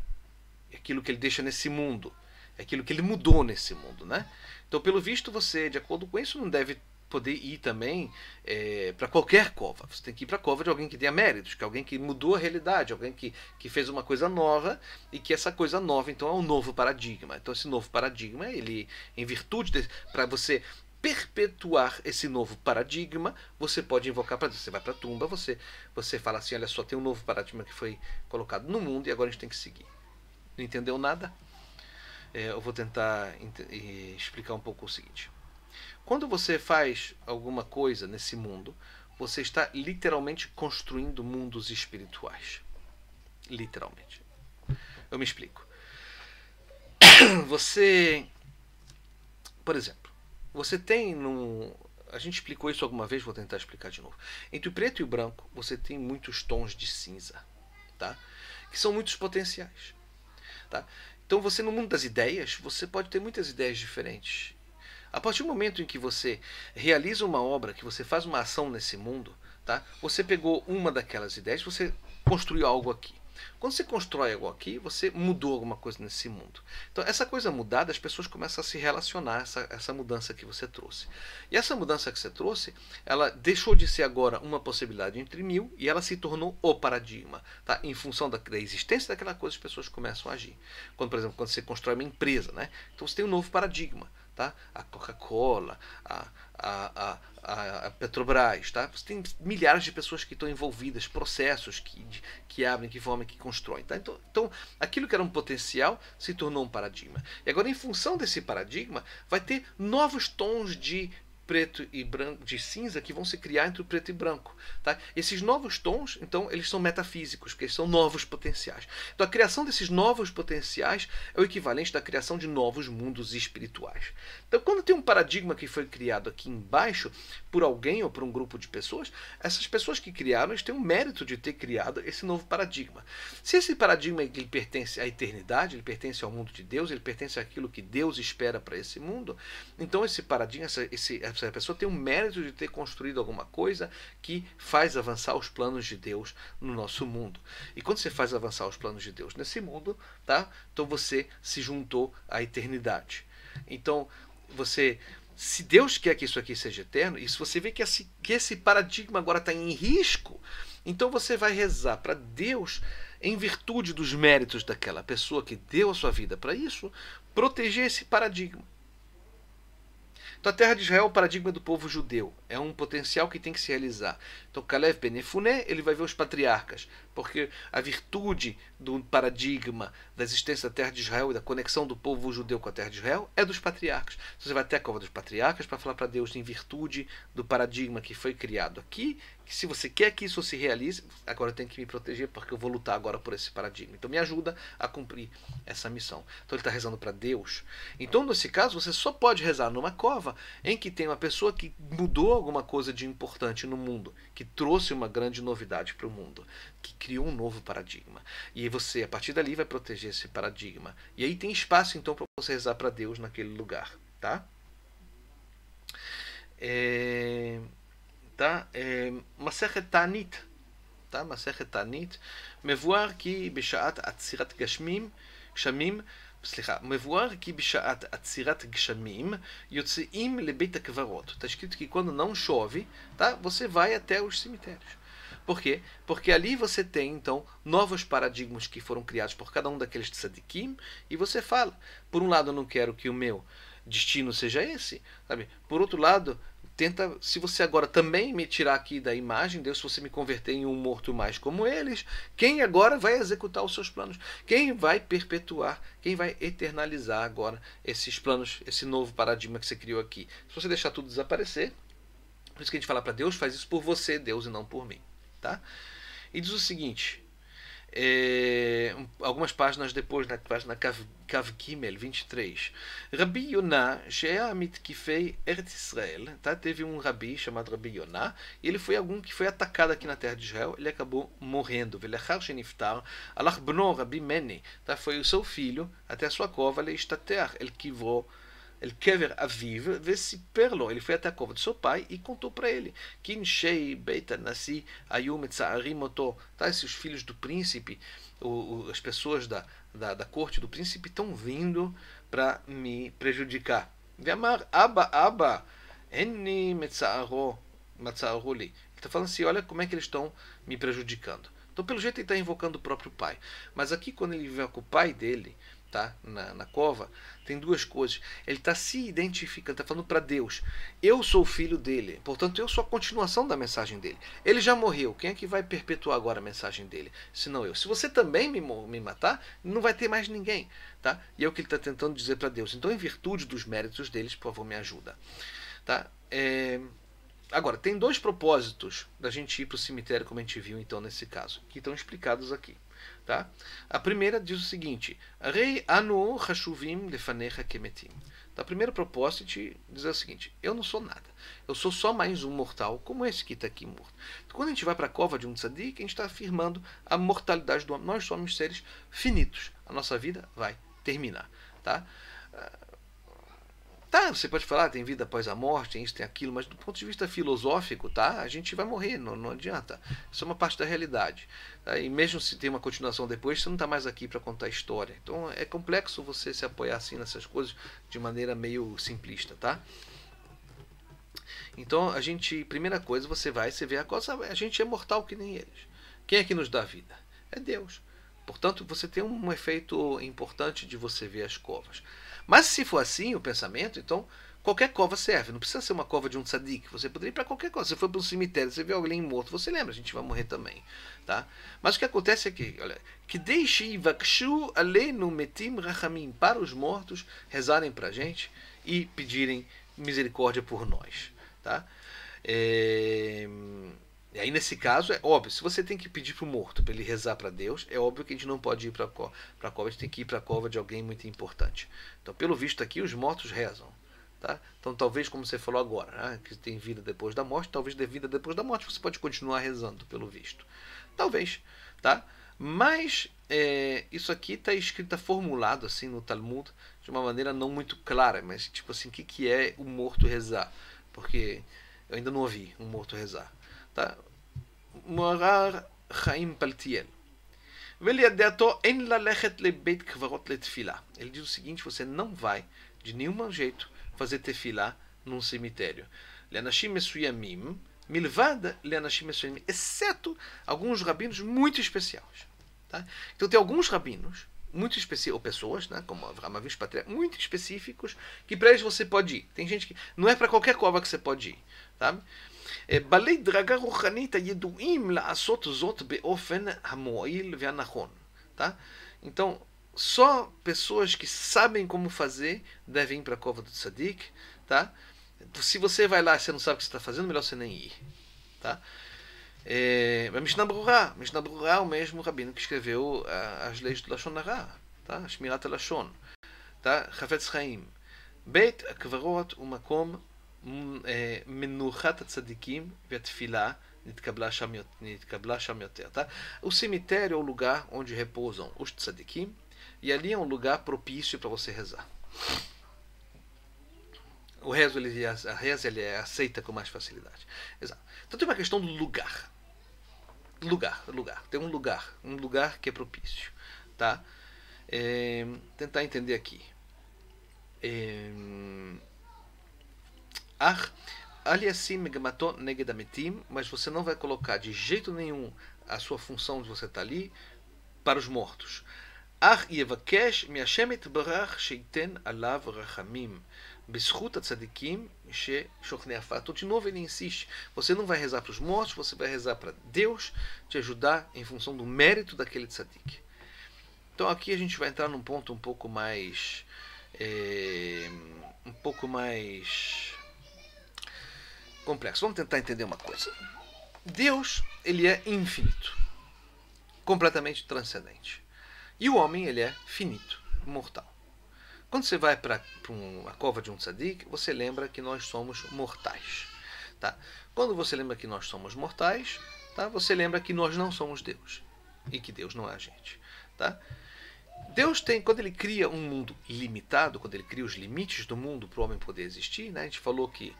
é aquilo que ele deixa nesse mundo, é aquilo que ele mudou nesse mundo, né? Então, pelo visto, você, de acordo com isso, não deve poder ir também é, para qualquer cova. Você tem que ir para a cova de alguém que tenha méritos, que é alguém que mudou a realidade, alguém que, que fez uma coisa nova e que essa coisa nova então é um novo paradigma. Então esse novo paradigma, ele em virtude para você perpetuar esse novo paradigma, você pode invocar para Deus. Você vai para a tumba, você você fala assim, olha só, tem um novo paradigma que foi colocado no mundo e agora a gente tem que seguir. Não entendeu nada? É, eu vou tentar explicar um pouco o seguinte. Quando você faz alguma coisa nesse mundo, você está literalmente construindo mundos espirituais. Literalmente. Eu me explico. [coughs] Você, por exemplo, você tem num. A gente explicou isso alguma vez, vou tentar explicar de novo. Entre o preto e o branco, você tem muitos tons de cinza, tá? Que são muitos potenciais, tá? Então você no mundo das ideias, você pode ter muitas ideias diferentes a partir do momento em que você realiza uma obra, que você faz uma ação nesse mundo, tá? Você pegou uma daquelas ideias, você construiu algo aqui. Quando você constrói algo aqui, você mudou alguma coisa nesse mundo. Então, essa coisa mudada, as pessoas começam a se relacionar essa, essa mudança que você trouxe. E essa mudança que você trouxe, ela deixou de ser agora uma possibilidade entre mil e ela se tornou o paradigma. Tá? Em função da, da existência daquela coisa, as pessoas começam a agir. Quando, por exemplo, quando você constrói uma empresa, né? então você tem um novo paradigma tá? a Coca-Cola, a, a, a, a, Petrobras. Tá? Você tem milhares de pessoas que estão envolvidas, processos que, que abrem, que formam, que constroem. Tá? Então, então, aquilo que era um potencial se tornou um paradigma. E agora, em função desse paradigma, vai ter novos tons de preto e branco, de cinza que vão se criar entre o preto e branco. Tá? Esses novos tons, então, eles são metafísicos, porque são novos potenciais. Então, a criação desses novos potenciais é o equivalente da criação de novos mundos espirituais. Então, quando tem um paradigma que foi criado aqui embaixo por alguém ou por um grupo de pessoas, essas pessoas que criaram, eles têm o mérito de ter criado esse novo paradigma. Se esse paradigma ele pertence à eternidade, ele pertence ao mundo de Deus, ele pertence àquilo que Deus espera para esse mundo, então esse paradigma, essa, esse, se a pessoa tem o mérito de ter construído alguma coisa que faz avançar os planos de Deus no nosso mundo. E quando você faz avançar os planos de Deus nesse mundo, tá? Então você se juntou à eternidade. Então você se Deus quer que isso aqui seja eterno, e se você vê que esse, que esse paradigma agora está em risco, então você vai rezar para Deus, em virtude dos méritos daquela pessoa que deu a sua vida para isso, proteger esse paradigma. Então a terra de Israel é o paradigma do povo judeu, é um potencial que tem que se realizar. Então, Kalev Benefuné, ele vai ver os patriarcas, porque a virtude do paradigma da existência da terra de Israel e da conexão do povo judeu com a terra de Israel é dos patriarcas. Então, você vai até a cova dos patriarcas para falar para Deus em virtude do paradigma que foi criado aqui, que se você quer que isso se realize, agora eu tenho que me proteger porque eu vou lutar agora por esse paradigma. Então, me ajuda a cumprir essa missão. Então, ele está rezando para Deus. Então, nesse caso, você só pode rezar numa cova em que tem uma pessoa que mudou alguma coisa de importante no mundo, que trouxe uma grande novidade para o mundo, que criou um novo paradigma. E você, a partir dali, vai proteger esse paradigma. E aí tem espaço, então, para você rezar para Deus naquele lugar, tá? É, tá? É, Maseret Tanit, tá? Maseret Tanit, מבואר כי בשעת עצירת גשמים, סליחה, מבואר כי בשעת עצירת גשמים יוצאים לבית הקברות. Está escrito que quando não chove, tá? você vai até os cemitérios. Por quê? Porque ali você tem, então, novos paradigmas que foram criados por cada um daqueles tzadikim, e você fala, por um lado eu não quero que o meu destino seja esse, sabe? Por outro lado, tenta, se você agora também me tirar aqui da imagem, Deus, se você me converter em um morto mais como eles, quem agora vai executar os seus planos? Quem vai perpetuar? Quem vai eternalizar agora esses planos, esse novo paradigma que você criou aqui? Se você deixar tudo desaparecer, por isso que a gente fala para Deus, faz isso por você, Deus, e não por mim, tá? E diz o seguinte, é, algumas páginas depois, na página Kav, Kav Gimel 23, Rabi Yonah, Shea Amit Kifei Eretz Israel, tá? teve um rabi chamado Rabbi Yonah, e ele foi algum que foi atacado aqui na terra de Israel, ele acabou morrendo. Velechar Sheniftar, Alach Bno Rabi tá? foi o seu filho, até a sua cova, ele Leistater ele Kivro El Kever Aviv, וסיפר לו, ele foi até a cova do seu pai e contou para ele que Nshei Beit Nasi Ayum Tsarimoto, tais tá, os filhos do príncipe, o, o, as pessoas da, da, da corte do príncipe estão vindo para me prejudicar. Vemar Abba Abba Enni Metsaaro Matsaaroli. Ele está falando assim, olha como é que eles estão me prejudicando. Então, pelo jeito, ele está invocando o próprio pai. Mas aqui, quando ele com o pai dele, tá? na, na cova, tem duas coisas. Ele está se identificando, está falando para Deus: eu sou filho dele, portanto eu sou a continuação da mensagem dele. Ele já morreu, quem é que vai perpetuar agora a mensagem dele? Se não eu. Se você também me, me matar, não vai ter mais ninguém. Tá? E é o que ele está tentando dizer para Deus. Então, em virtude dos méritos deles, por favor, me ajuda. Tá? É... Agora, tem dois propósitos da gente ir para o cemitério, como a gente viu então nesse caso, que estão explicados aqui. Tá? A primeira diz o seguinte: Rei Anu Hashuvim lefaneh Kemetim. Então, a primeira proposta te diz o seguinte: eu não sou nada. Eu sou só mais um mortal, como esse que está aqui morto. Então, quando a gente vai para a cova de um tzadik, a gente está afirmando a mortalidade do homem. Nós somos seres finitos. A nossa vida vai terminar. Tá? Tá, você pode falar, ah, tem vida após a morte, tem isso, tem aquilo, mas do ponto de vista filosófico, tá? A gente vai morrer, não, não adianta. Isso é uma parte da realidade. Tá, e mesmo se tem uma continuação depois, você não está mais aqui para contar a história. Então é complexo você se apoiar assim nessas coisas de maneira meio simplista, tá? Então a gente, primeira coisa, você vai, você vê a coisa, a gente é mortal que nem eles. Quem é que nos dá vida? É Deus. Portanto, você tem um efeito importante de você ver as covas. Mas se for assim o pensamento, então qualquer cova serve. Não precisa ser uma cova de um tzadik. Você poderia ir para qualquer cova. Se for para um cemitério, você vê alguém morto, você lembra, a gente vai morrer também. Tá? Mas o que acontece é que, olha, que deixe Ivakshu no Metim Rahamim para os mortos rezarem para a gente e pedirem misericórdia por nós. Tá? É... E aí, nesse caso, é óbvio, se você tem que pedir para o morto para ele rezar para Deus, é óbvio que a gente não pode ir para a cova, a gente tem que ir para a cova de alguém muito importante. Então, pelo visto aqui, os mortos rezam. Tá? Então, talvez, como você falou agora, né, que tem vida depois da morte, talvez de vida depois da morte você pode continuar rezando, pelo visto. Talvez. tá? Mas é, isso aqui está escrito, tá formulado assim no Talmud de uma maneira não muito clara, mas tipo assim, o que, que é o morto rezar? Porque eu ainda não ouvi um morto rezar. מוהר"ר חיים פלטיאל. Veliadeto en lalechet lebeit kvarot letfilá. Ele diz o seguinte: você não vai, de nenhum jeito, fazer tefila num cemitério. Leanashim esuyamim, milvada leanashim esuyamim, exceto alguns rabinos muito especiais. Tá? Então, tem alguns rabinos, muito específicos, ou pessoas, né, como Avram Avish Patria, muito específicos, que para eles você pode ir. Tem gente que. Não é para qualquer cova que você pode ir. Sabe? Tá? Eh, בעלי דרגה רוחנית הידועים לעשות זאת באופן המועיל והנכון, tá? Então, só pessoas que sabem como fazer devem ir para a cova do Sadik, tá? Se você vai lá e você não sabe o que você está fazendo, melhor você nem ir, tá? É, mas Mishnah brura Mishnah Brurah é o mesmo rabino que escreveu ah, as leis do Lashon Hara, tá? Shmirat Lashon, tá? Havetz Chaim, Beit Akvarot Umakom מנוחת הצדיקים והתפילה נתקבלה שם, יותר, tá? O cemitério é o lugar onde repousam os tzadikim e ali é um lugar propício para você rezar. O rezo, ele, a reza ele é aceita com mais facilidade. Exato. Então tem uma questão do lugar. Lugar, lugar. Tem um lugar, um lugar que é propício, tá? É, tentar entender aqui. É, megamaton mas você não vai colocar de jeito nenhum a sua função de você estar tá ali para os mortos. yevakesh alav rachamim. she então, de novo, ele insiste. Você não vai rezar para os mortos, você vai rezar para Deus te ajudar em função do mérito daquele tzadik. Então, aqui a gente vai entrar num ponto um pouco mais. É, um pouco mais complexo. Vamos tentar entender uma coisa. Deus, ele é infinito, completamente transcendente. E o homem, ele é finito, mortal. Quando você vai para uma cova de um tzadik, você lembra que nós somos mortais. Tá? Quando você lembra que nós somos mortais, tá? você lembra que nós não somos Deus e que Deus não é a gente. Tá? Deus tem, quando ele cria um mundo limitado, quando ele cria os limites do mundo para o homem poder existir, né? a gente falou que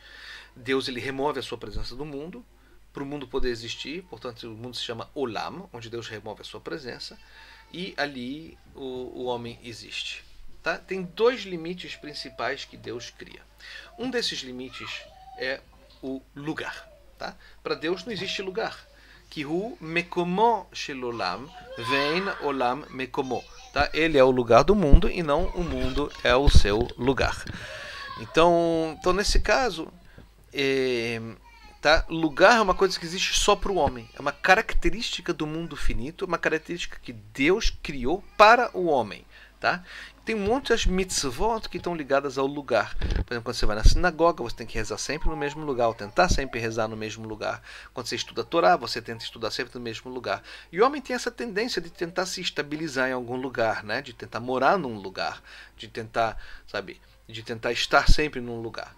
Deus ele remove a sua presença do mundo para o mundo poder existir, portanto o mundo se chama Olam, onde Deus remove a sua presença e ali o, o homem existe. Tá? Tem dois limites principais que Deus cria. Um desses limites é o lugar. Tá? Para Deus não existe lugar. Que o mekomo shelolam vein olam mekomo Tá? Ele é o lugar do mundo e não o mundo é o seu lugar. Então, então nesse caso, é, tá? lugar é uma coisa que existe só para o homem. É uma característica do mundo finito, uma característica que Deus criou para o homem. Tá? Tem muitas mitzvot que estão ligadas ao lugar. Por exemplo, quando você vai na sinagoga, você tem que rezar sempre no mesmo lugar, ou tentar sempre rezar no mesmo lugar. Quando você estuda a Torá, você tenta estudar sempre no mesmo lugar. E o homem tem essa tendência de tentar se estabilizar em algum lugar, né? De tentar morar num lugar, de tentar, sabe, de tentar estar sempre num lugar,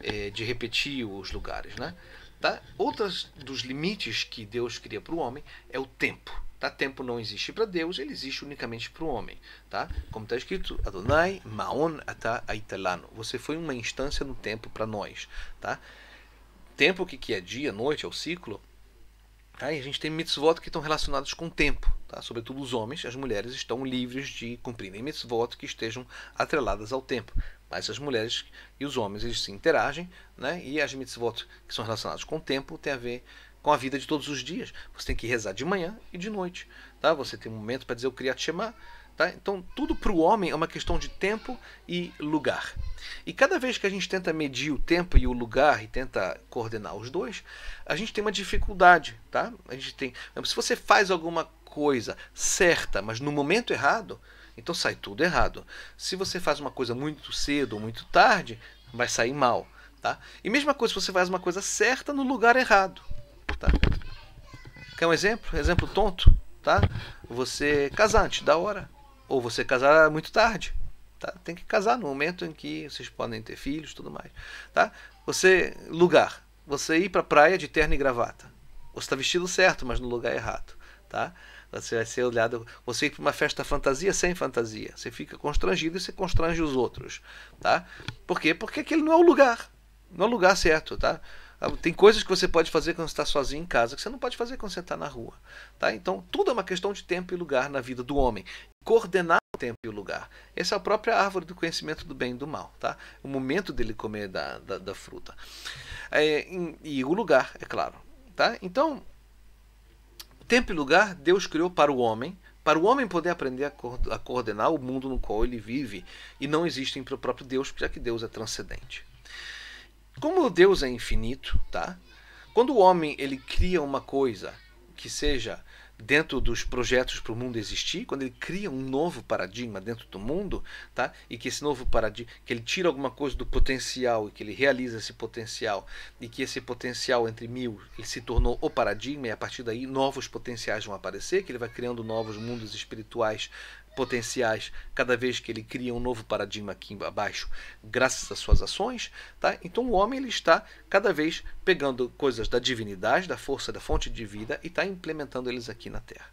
eh, de repetir os lugares, né? Tá? Outras dos limites que Deus cria para o homem é o tempo. Tá? Tempo não existe para Deus, ele existe unicamente para o homem. Tá? Como está escrito, Adonai Maon Ata Aitalano. Você foi uma instância no tempo para nós. Tá? Tempo que, que é dia, noite, é o ciclo. Tá? E a gente tem mitzvot que estão relacionados com o tempo. Tá? Sobretudo os homens, as mulheres estão livres de cumprirem mitzvot que estejam atreladas ao tempo. Mas as mulheres e os homens eles se interagem, né? e as mitzvot que são relacionadas com o tempo têm a ver com a vida de todos os dias. Você tem que rezar de manhã e de noite, tá? Você tem um momento para dizer o Kriyat Shema, tá? Então, tudo para o homem é uma questão de tempo e lugar. E cada vez que a gente tenta medir o tempo e o lugar e tenta coordenar os dois, a gente tem uma dificuldade, tá? A gente tem, se você faz alguma coisa certa, mas no momento errado, então sai tudo errado. Se você faz uma coisa muito cedo ou muito tarde, vai sair mal. Tá? E mesma coisa se você faz uma coisa certa no lugar errado. Tá? Quer um exemplo? Exemplo tonto, tá? Você é casar antes da hora, ou você é casar muito tarde. Tá? Tem que casar no momento em que vocês podem ter filhos, tudo mais, tá? Você lugar, você ir para praia de terno e gravata. Você está vestido certo, mas no lugar errado, tá? Você vai ser olhado, você ir para uma festa fantasia sem fantasia. Você fica constrangido e você constrange os outros, tá? Por quê? Porque aquele não é o lugar, não é o lugar certo, tá? Ah, tem coisas que você pode fazer quando está sozinho em casa que você não pode fazer quando você está na rua. Tá? Então, tudo é uma questão de tempo e lugar na vida do homem. Coordenar o tempo e o lugar. Essa é a própria árvore do conhecimento do bem e do mal. Tá? O momento dele comer da, da, da fruta. É, e o lugar, é claro. Tá? Então, tempo e lugar Deus criou para o homem, para o homem poder aprender a coordenar o mundo no qual ele vive. E não existe para o próprio Deus, já que Deus é transcendente como Deus é infinito, tá? Quando o homem ele cria uma coisa que seja dentro dos projetos para o mundo existir, quando ele cria um novo paradigma dentro do mundo, tá? E que esse novo paradigma, que ele tira alguma coisa do potencial e que ele realiza esse potencial e que esse potencial entre mil ele se tornou o paradigma e a partir daí novos potenciais vão aparecer, que ele vai criando novos mundos espirituais potenciais cada vez que ele cria um novo paradigma aqui abaixo, graças às suas ações, tá? Então o homem ele está cada vez pegando coisas da divinidade, da força, da fonte de vida e está implementando eles aqui na Terra.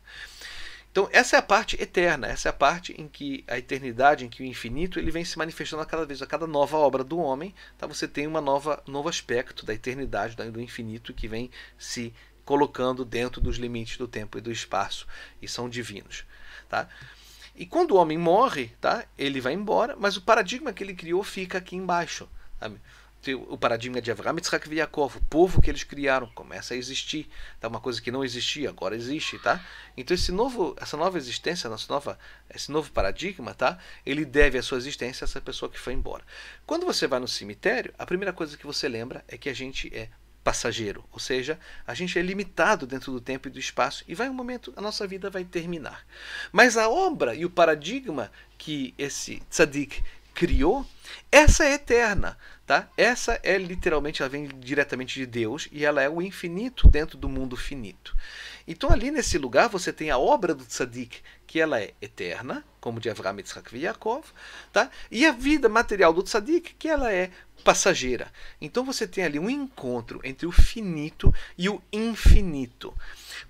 Então essa é a parte eterna, essa é a parte em que a eternidade, em que o infinito, ele vem se manifestando a cada vez, a cada nova obra do homem, tá? Você tem uma nova novo aspecto da eternidade, do infinito que vem se colocando dentro dos limites do tempo e do espaço e são divinos, tá? E quando o homem morre, tá? Ele vai embora, mas o paradigma que ele criou fica aqui embaixo. Sabe? O paradigma de Avraham Yitzhak o povo que eles criaram, começa a existir. Tá? Uma coisa que não existia, agora existe, tá? Então esse novo, essa nova existência, nossa nova, esse novo paradigma, tá? Ele deve a sua existência a essa pessoa que foi embora. Quando você vai no cemitério, a primeira coisa que você lembra é que a gente é passageiro, ou seja, a gente é limitado dentro do tempo e do espaço e vai um momento a nossa vida vai terminar. Mas a obra e o paradigma que esse tzadik criou, essa é eterna, tá? Essa é literalmente ela vem diretamente de Deus e ela é o infinito dentro do mundo finito. Então ali nesse lugar você tem a obra do tzadik, que ela é eterna, como de Avram, Yitzhak e Yaakov, tá? e a vida material do tzadik, que ela é passageira. Então você tem ali um encontro entre o finito e o infinito.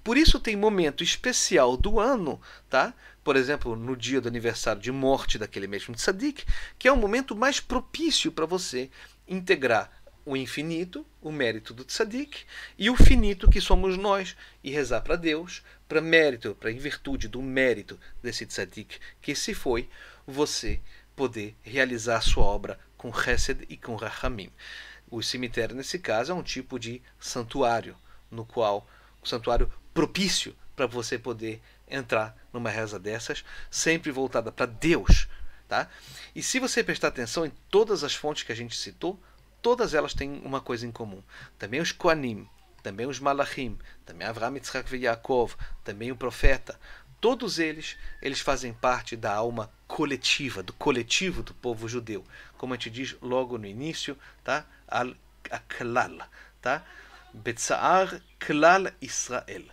Por isso tem momento especial do ano, tá? Por exemplo, no dia do aniversário de morte daquele mesmo tzadik, que é o momento mais propício para você integrar o infinito, o mérito do tzadik, e o finito que somos nós, e rezar para Deus, para mérito, para em virtude do mérito desse tzadik que se foi, você poder realizar a sua obra com Hesed e com Rahamim. O cemitério, nesse caso, é um tipo de santuário, no qual um santuário propício para você poder entrar numa reza dessas, sempre voltada para Deus. Tá? E se você prestar atenção em todas as fontes que a gente citou, todas elas têm uma coisa em comum. Também os Koanim, também os Malachim, também Avram, Yitzhak e Yaakov, também o profeta. Todos eles, eles fazem parte da alma coletiva, do coletivo do povo judeu. Como a gente diz logo no início, tá? Al-Aklal, tá? Betsaar Klal Israel,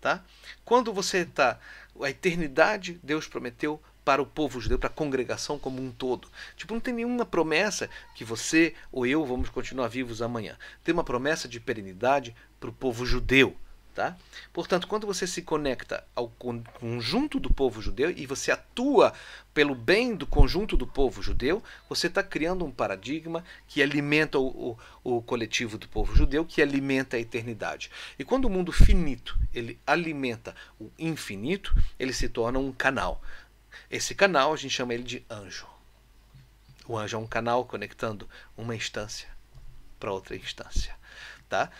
tá? Quando você está... A eternidade, Deus prometeu para o povo judeu, para a congregação como um todo. Tipo, não tem nenhuma promessa que você ou eu vamos continuar vivos amanhã. Tem uma promessa de perenidade para o povo judeu. Tá? Portanto, quando você se conecta ao conjunto do povo judeu e você atua pelo bem do conjunto do povo judeu, você está criando um paradigma que alimenta o, o, o, coletivo do povo judeu, que alimenta a eternidade. E quando o mundo finito ele alimenta o infinito, ele se torna um canal. Esse canal a gente chama ele de anjo. O anjo é um canal conectando uma instância para outra instância, tá?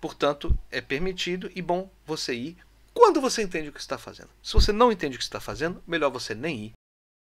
Portanto, é permitido e bom você ir quando você entende o que está fazendo. Se você não entende o que está fazendo, melhor você nem ir